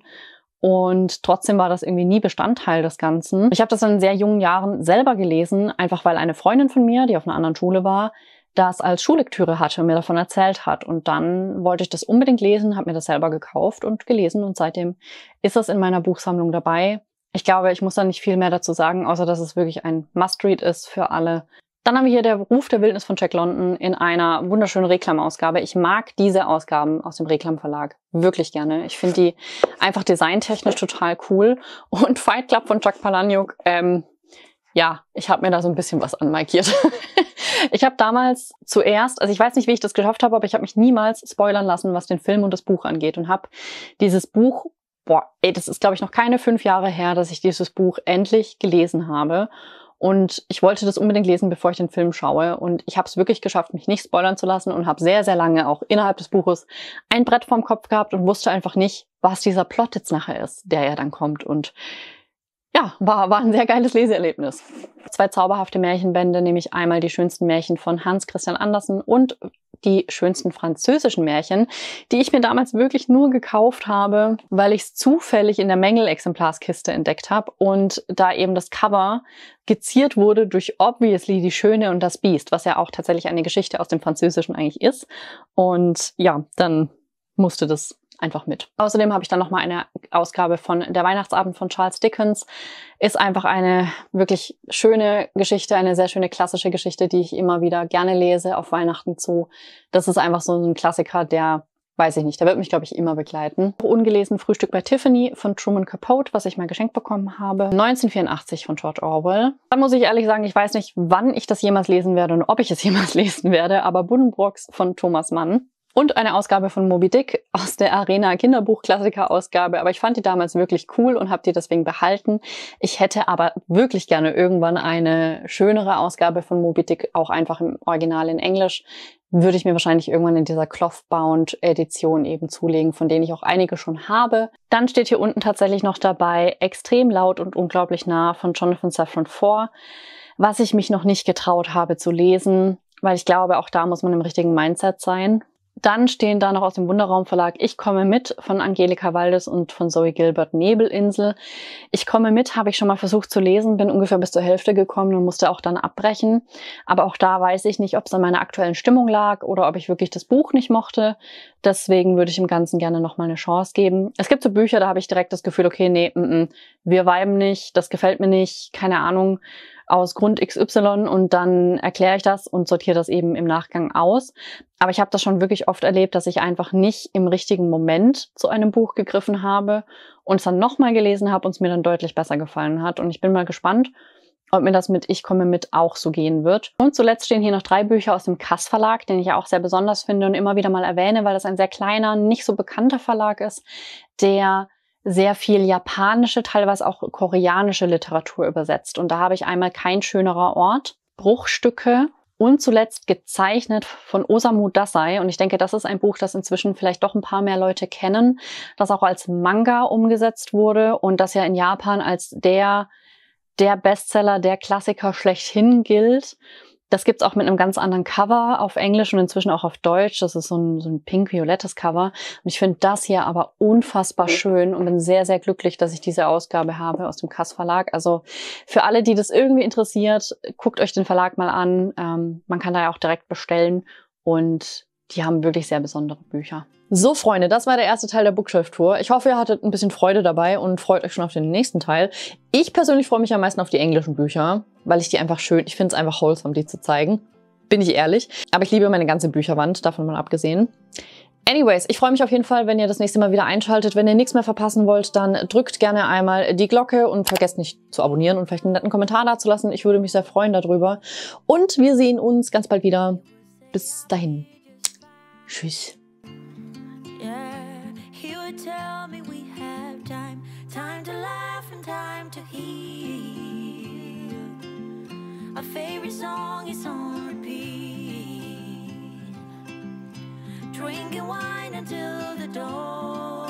Und trotzdem war das irgendwie nie Bestandteil des Ganzen. Ich habe das in sehr jungen Jahren selber gelesen, einfach weil eine Freundin von mir, die auf einer anderen Schule war, das als Schullektüre hatte und mir davon erzählt hat. Und dann wollte ich das unbedingt lesen, habe mir das selber gekauft und gelesen und seitdem ist das in meiner Buchsammlung dabei. Ich glaube, ich muss da nicht viel mehr dazu sagen, außer dass es wirklich ein Must-Read ist für alle, dann haben wir hier der Ruf der Wildnis von Jack London in einer wunderschönen Reklamausgabe. Ich mag diese Ausgaben aus dem Reklam Verlag wirklich gerne. Ich finde die einfach designtechnisch total cool. Und Fight Club von Jack Palaniuk, ähm, ja, ich habe mir da so ein bisschen was anmarkiert. *laughs* ich habe damals zuerst, also ich weiß nicht, wie ich das geschafft habe, aber ich habe mich niemals spoilern lassen, was den Film und das Buch angeht und habe dieses Buch, boah, ey, das ist glaube ich noch keine fünf Jahre her, dass ich dieses Buch endlich gelesen habe und ich wollte das unbedingt lesen, bevor ich den Film schaue. Und ich habe es wirklich geschafft, mich nicht spoilern zu lassen und habe sehr, sehr lange auch innerhalb des Buches ein Brett vorm Kopf gehabt und wusste einfach nicht, was dieser Plot jetzt nachher ist, der ja dann kommt. Und ja, war, war ein sehr geiles Leseerlebnis. Zwei zauberhafte Märchenbände, nämlich einmal die schönsten Märchen von Hans Christian Andersen und die schönsten französischen Märchen, die ich mir damals wirklich nur gekauft habe, weil ich es zufällig in der Mängelexemplarskiste entdeckt habe und da eben das Cover geziert wurde durch obviously die Schöne und das Biest, was ja auch tatsächlich eine Geschichte aus dem Französischen eigentlich ist. Und ja, dann musste das einfach mit. Außerdem habe ich dann nochmal eine Ausgabe von Der Weihnachtsabend von Charles Dickens. Ist einfach eine wirklich schöne Geschichte, eine sehr schöne klassische Geschichte, die ich immer wieder gerne lese auf Weihnachten zu. Das ist einfach so ein Klassiker, der weiß ich nicht, der wird mich, glaube ich, immer begleiten. Ungelesen Frühstück bei Tiffany von Truman Capote, was ich mal geschenkt bekommen habe. 1984 von George Orwell. Da muss ich ehrlich sagen, ich weiß nicht, wann ich das jemals lesen werde und ob ich es *laughs* jemals lesen werde, aber Buddenbrooks von Thomas Mann und eine Ausgabe von Moby Dick aus der Arena Kinderbuchklassiker-Ausgabe. Aber ich fand die damals wirklich cool und habe die deswegen behalten. Ich hätte aber wirklich gerne irgendwann eine schönere Ausgabe von Moby Dick, auch einfach im Original in Englisch. Würde ich mir wahrscheinlich irgendwann in dieser Clothbound-Edition eben zulegen, von denen ich auch einige schon habe. Dann steht hier unten tatsächlich noch dabei extrem laut und unglaublich nah von Jonathan Safran Foer, was ich mich noch nicht getraut habe zu lesen, weil ich glaube, auch da muss man im richtigen Mindset sein dann stehen da noch aus dem Wunderraum Verlag Ich komme mit von Angelika Waldes und von Zoe Gilbert Nebelinsel. Ich komme mit habe ich schon mal versucht zu lesen, bin ungefähr bis zur Hälfte gekommen und musste auch dann abbrechen. Aber auch da weiß ich nicht, ob es an meiner aktuellen Stimmung lag oder ob ich wirklich das Buch nicht mochte. Deswegen würde ich im Ganzen gerne nochmal eine Chance geben. Es gibt so Bücher, da habe ich direkt das Gefühl, okay, nee, m mm, -m, mm, wir weiben nicht, das gefällt mir nicht, keine Ahnung, aus Grund XY und dann erkläre ich das und sortiere das eben im Nachgang aus. Aber ich habe das schon wirklich oft erlebt, dass ich einfach nicht im richtigen Moment zu einem Buch gegriffen habe und es dann nochmal gelesen habe und es mir dann deutlich besser gefallen hat. Und ich bin mal gespannt, ob mir das mit Ich komme mit auch so gehen wird. Und zuletzt stehen hier noch drei Bücher aus dem Kass Verlag, den ich ja auch sehr besonders finde und immer wieder mal erwähne, weil das ein sehr kleiner, nicht so bekannter Verlag ist, der sehr viel japanische, teilweise auch koreanische Literatur übersetzt. Und da habe ich einmal kein schönerer Ort, Bruchstücke und zuletzt gezeichnet von Osamu Dasai. Und ich denke, das ist ein Buch, das inzwischen vielleicht doch ein paar mehr Leute kennen, das auch als Manga umgesetzt wurde und das ja in Japan als der der Bestseller, der Klassiker schlechthin gilt. Das gibt's auch mit einem ganz anderen Cover auf Englisch und inzwischen auch auf Deutsch. Das ist so ein, so ein pink-violettes Cover. Und ich finde das hier aber unfassbar schön und bin sehr, sehr glücklich, dass ich diese Ausgabe habe aus dem Kass Verlag. Also für alle, die das irgendwie interessiert, guckt euch den Verlag mal an. Ähm, man kann da ja auch direkt bestellen. Und die haben wirklich sehr besondere Bücher. So, Freunde, das war der erste Teil der Bookshelf-Tour. Ich hoffe, ihr hattet ein bisschen Freude dabei und freut euch schon auf den nächsten Teil. Ich persönlich freue mich am meisten auf die englischen Bücher, weil ich die einfach schön, ich finde es einfach wholesome, die zu zeigen. Bin ich ehrlich. Aber ich liebe meine ganze Bücherwand, davon mal abgesehen. Anyways, ich freue mich auf jeden Fall, wenn ihr das nächste Mal wieder einschaltet. Wenn ihr nichts mehr verpassen wollt, dann drückt gerne einmal die Glocke und vergesst nicht zu abonnieren und vielleicht einen netten Kommentar dazulassen. Ich würde mich sehr freuen darüber. Und wir sehen uns ganz bald wieder. Bis dahin. Tschüss. He would tell me we have time, time to laugh and time to heal. Our favorite song is on repeat. Drinking wine until the dawn.